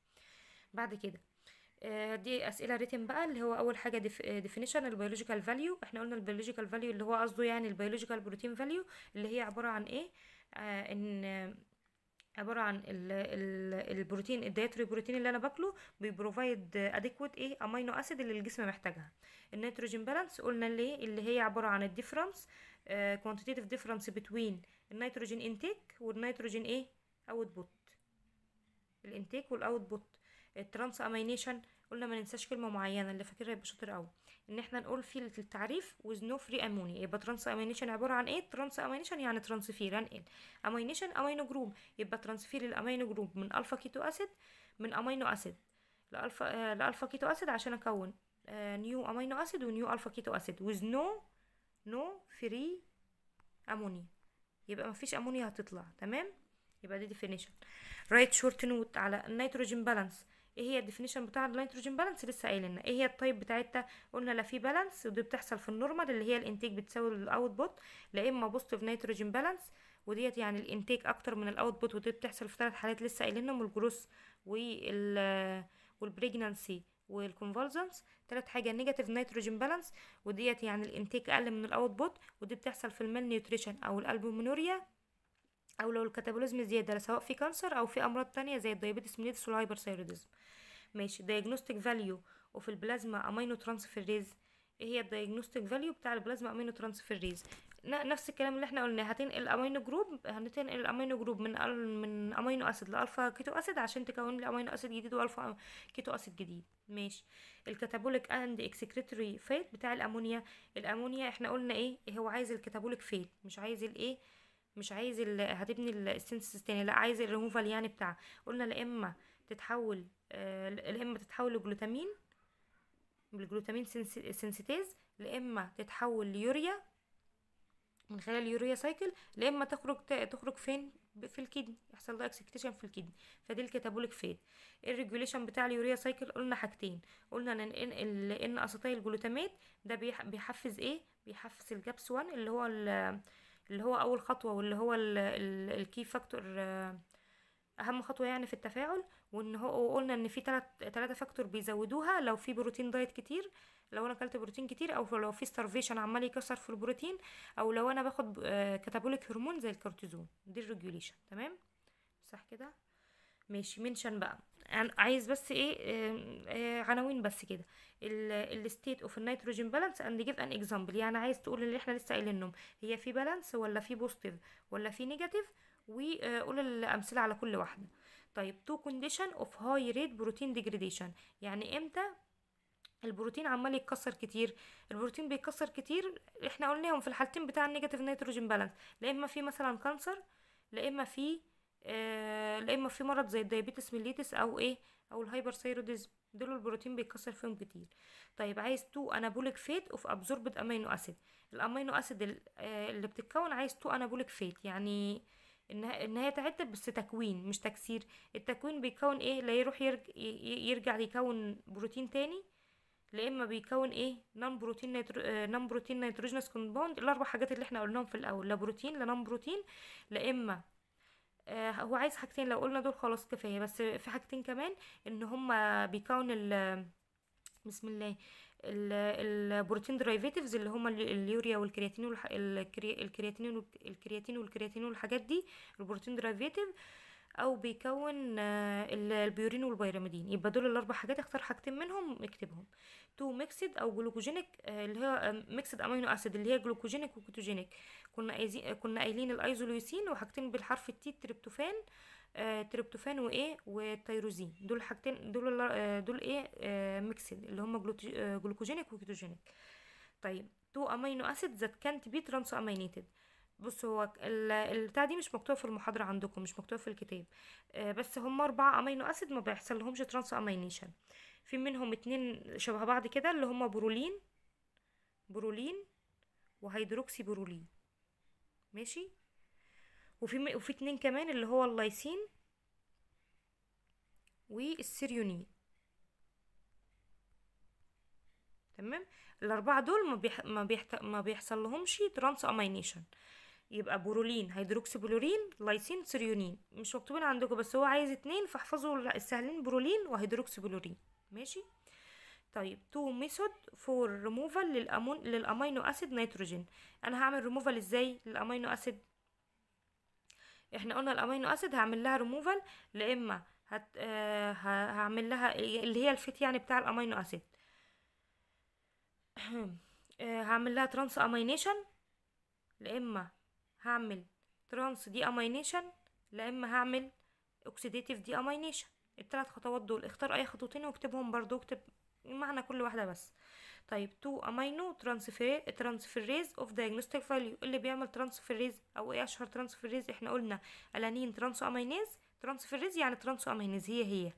بعد كده آه، دي اسئله ريتم بقى اللي هو اول حاجه ديفينيشن البيولوجيكال فاليو احنا قلنا البيولوجيكال فاليو اللي هو قصده يعني البيولوجيكال بروتين فاليو اللي هي عباره عن ايه آه ان عباره عن الـ الـ البروتين الدايتري بروتين اللي انا باكله بيبروفايد اديكوت ايه امينو اسيد اللي الجسم محتاجها النيتروجين بالانس قلنا اللي اللي هي عباره عن الديفرنس كوانتيتيف ديفرنس بتوين النيتروجين انتيك والنيتروجين ايه اوتبوت الانتيك والاوتبوت الترانس امينيشن قلنا ما ننساش كلمه معينه اللي فاكرها يبقى شاطر قوي ان احنا نقول في التعريف وذ نو فري ammonia يبقى ترانس امينيشن عباره عن ايه ترانس امينيشن يعني ترانسفير انقل امينيشن امينو جروب يبقى ترانسفير الامينو جروب من الفا كيتو اسيد من امينو اسيد لالفا آه، لالفا كيتو اسيد عشان اكون نيو امينو اسيد ونيو الفا كيتو اسيد وذ نو نو فري امونيا يبقى مفيش امونيا هتطلع تمام يبقى دي ديفينيشن رايت شورت نوت على النيتروجين بالانس ايه هي الديفينيشن بتاع النيتروجين بالانس لسه قايل لنا ايه هي التايب بتاعتها قلنا لا في بالانس ودي بتحصل في النورمال اللي هي الانتاج بتساوي الاوتبوت لا اما بوزيتيف نيتروجين بالانس وديت يعني الانتاج اكتر من الاوتبوت ودي بتحصل في ثلاث حالات لسه قايلينهم الجروس وال والبريجنانسي والكونفولزنس تلات حاجه نيجاتيف نيتروجين بالانس وديت يعني الانتاج اقل من الاوتبوت ودي بتحصل في المال نيوتريشن او الالبومينوريا او لو الكاتابوليزم زياده سواء في كانسر او في امراض تانية زي الدايابيتس ميليتس والهايبرثايروديزم ماشي دايجنوستيك فاليو وفي البلازما امينو ترانسفيريز ايه هي الدايجنوستيك فاليو بتاع البلازما امينو ترانسفيريز نفس الكلام اللي احنا قلناه هتنقل الامينو جروب هنتنقل الامينو جروب من من امينو اسيد لالفا كيتو اسيد عشان تكون لي امينو اسيد جديد والفا كيتو اسيد جديد ماشي الكاتابوليك اند اكسكريتوري فيت بتاع الامونيا الامونيا احنا قلنا ايه هو عايز الكاتابوليك فيت مش عايز الايه مش عايز ال... هتبني السنسس تاني لا عايز الريموفال يعني بتاع قلنا لا اما تتحول آه، لا اما تتحول لجلوتامين بالجلوتامين سنسيتيز لا اما تتحول ليوريا من خلال اليوريا سايكل لا اما تخرج تخرج فين في الكدني يحصل لها اكسكتيشن في الكدني فدي الكتابوليك فيت الريجوليشن بتاع اليوريا سايكل قلنا حاجتين قلنا ان ان اسيتيل جلوتامات ده بيحفز ايه بيحفز الجابس 1 اللي هو اللي هو اول خطوه واللي هو الكي فاكتور اهم خطوه يعني في التفاعل وان هو وقلنا ان في تلات فاكتور بيزودوها لو في بروتين دايت كتير لو انا اكلت بروتين كتير او لو في ستارفيشن عمال يكسر في البروتين او لو انا باخد كاتابوليك آه، هرمون زي الكورتيزون دي الريجوليشن تمام صح كده ماشي منشن بقى عايز بس ايه, إيه, عناوين بس كده الستيت اوف النيتروجين بالانس اند جيف ان اكزامبل يعني عايز تقول اللي احنا لسه قايلينهم هي في بالانس ولا في بوزيتيف ولا في نيجاتيف وقول آه، الامثله على كل واحده طيب تو كونديشن اوف هاي ريت بروتين ديجريديشن يعني امتى البروتين عمال يتكسر كتير البروتين بيتكسر كتير احنا قلناهم في الحالتين بتاع النيجاتيف نيتروجين بالانس لا اما في مثلا كانسر لا اما في آه، لا اما في مرض زي الديابيتس ميليتس او ايه او الهايبر الهايبرثايروديزم دول البروتين بيكسر فيهم كتير طيب عايز تو انابوليك فيت اوف ابزوربد امينو اسيد الامينو اسيد آه، اللي بتتكون عايز تو انابوليك فيت يعني ان هي تعتب بس تكوين مش تكسير التكوين بيكون ايه لا يروح يرجع, يرجع يكون بروتين تاني لا اما بيكون ايه نون بروتين نيترو... نون بروتين نيتروجينس كومباوند الاربع حاجات اللي احنا قلناهم في الاول لا بروتين لا نون بروتين لا اما آه، هو عايز حاجتين لو قلنا دول خلاص كفايه بس في حاجتين كمان ان هما بيكون ال بسم الله البروتين درايفيتيفز اللي هما اليوريا والكرياتين والكرياتين والكرياتين والحاجات دي البروتين درايفيتيف او بيكون آه، البيورين والبيراميدين يبقى دول الاربع حاجات اختار حاجتين منهم اكتبهم تو ميكسد او جلوكوجينيك آه، آه، اللي هي ميكسد امينو اسيد اللي هي جلوكوجينيك وكيتوجينيك كنا كنا قايلين الايزولوسين وحاجتين بالحرف التي تريبتوفان تريبتوفان وايه والتيروزين دول حاجتين دول دول ايه ميكسد اللي هم جلوكوجينيك وكيتوجينيك طيب تو امينو اسيد ذات كانت بي ترانس امينيتد بص هو البتاع دي مش مكتوبه في المحاضره عندكم مش مكتوبه في الكتاب آه، بس هم اربعه امينو اسيد ما بيحصل لهمش ترانس امينيشن في منهم اتنين شبه بعض كده اللي هم برولين برولين وهيدروكسي برولين ماشي وفي م... وفي اتنين كمان اللي هو اللايسين والسيريونين تمام الاربعه دول ما بيح... ما, بيحت... ما بيحصل لهمش ترانس امينيشن يبقى بورولين هيدروكسي بلورين لايسين سريونين مش مكتوبين عندكم بس هو عايز اتنين فاحفظوا السهلين بورولين وهيدروكسي بلورين ماشي طيب تو ميثود فور ريموفال للامون للامينو اسيد نيتروجين انا هعمل ريموفال ازاي للامينو اسيد احنا قلنا الامينو اسيد هعمل لها ريموفال لا اما هت... آه هعمل لها اللي هي الفيت يعني بتاع الامينو اسيد آه هعمل لها ترانس امينيشن لا اما هعمل ترانس دي امينيشن لا اما هعمل اوكسيديتيف دي امينيشن الثلاث خطوات دول اختار اي خطوتين واكتبهم برضو اكتب معنى كل واحده بس طيب تو امينو ترانسفيريز اوف دايجنوستيك فاليو اللي بيعمل ترانسفيريز او ايه اشهر ترانسفيريز احنا قلنا الانين ترانسو امينيز ترانسفيريز يعني ترانسو امينيز هي هي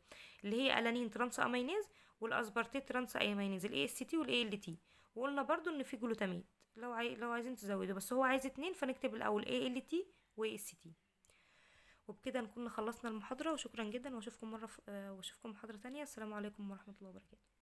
اللي هي الانين ترانسو امينيز والاسبرتيت ترانس امينيز الاي اس تي والاي ال تي وقلنا برضو ان في جلوتامين لو عاي... لو عايزين تزودوا بس هو عايز اتنين فنكتب الاول اي ال تي اس تي وبكده نكون خلصنا المحاضره وشكرا جدا واشوفكم مره آه، واشوفكم محاضره تانية السلام عليكم ورحمه الله وبركاته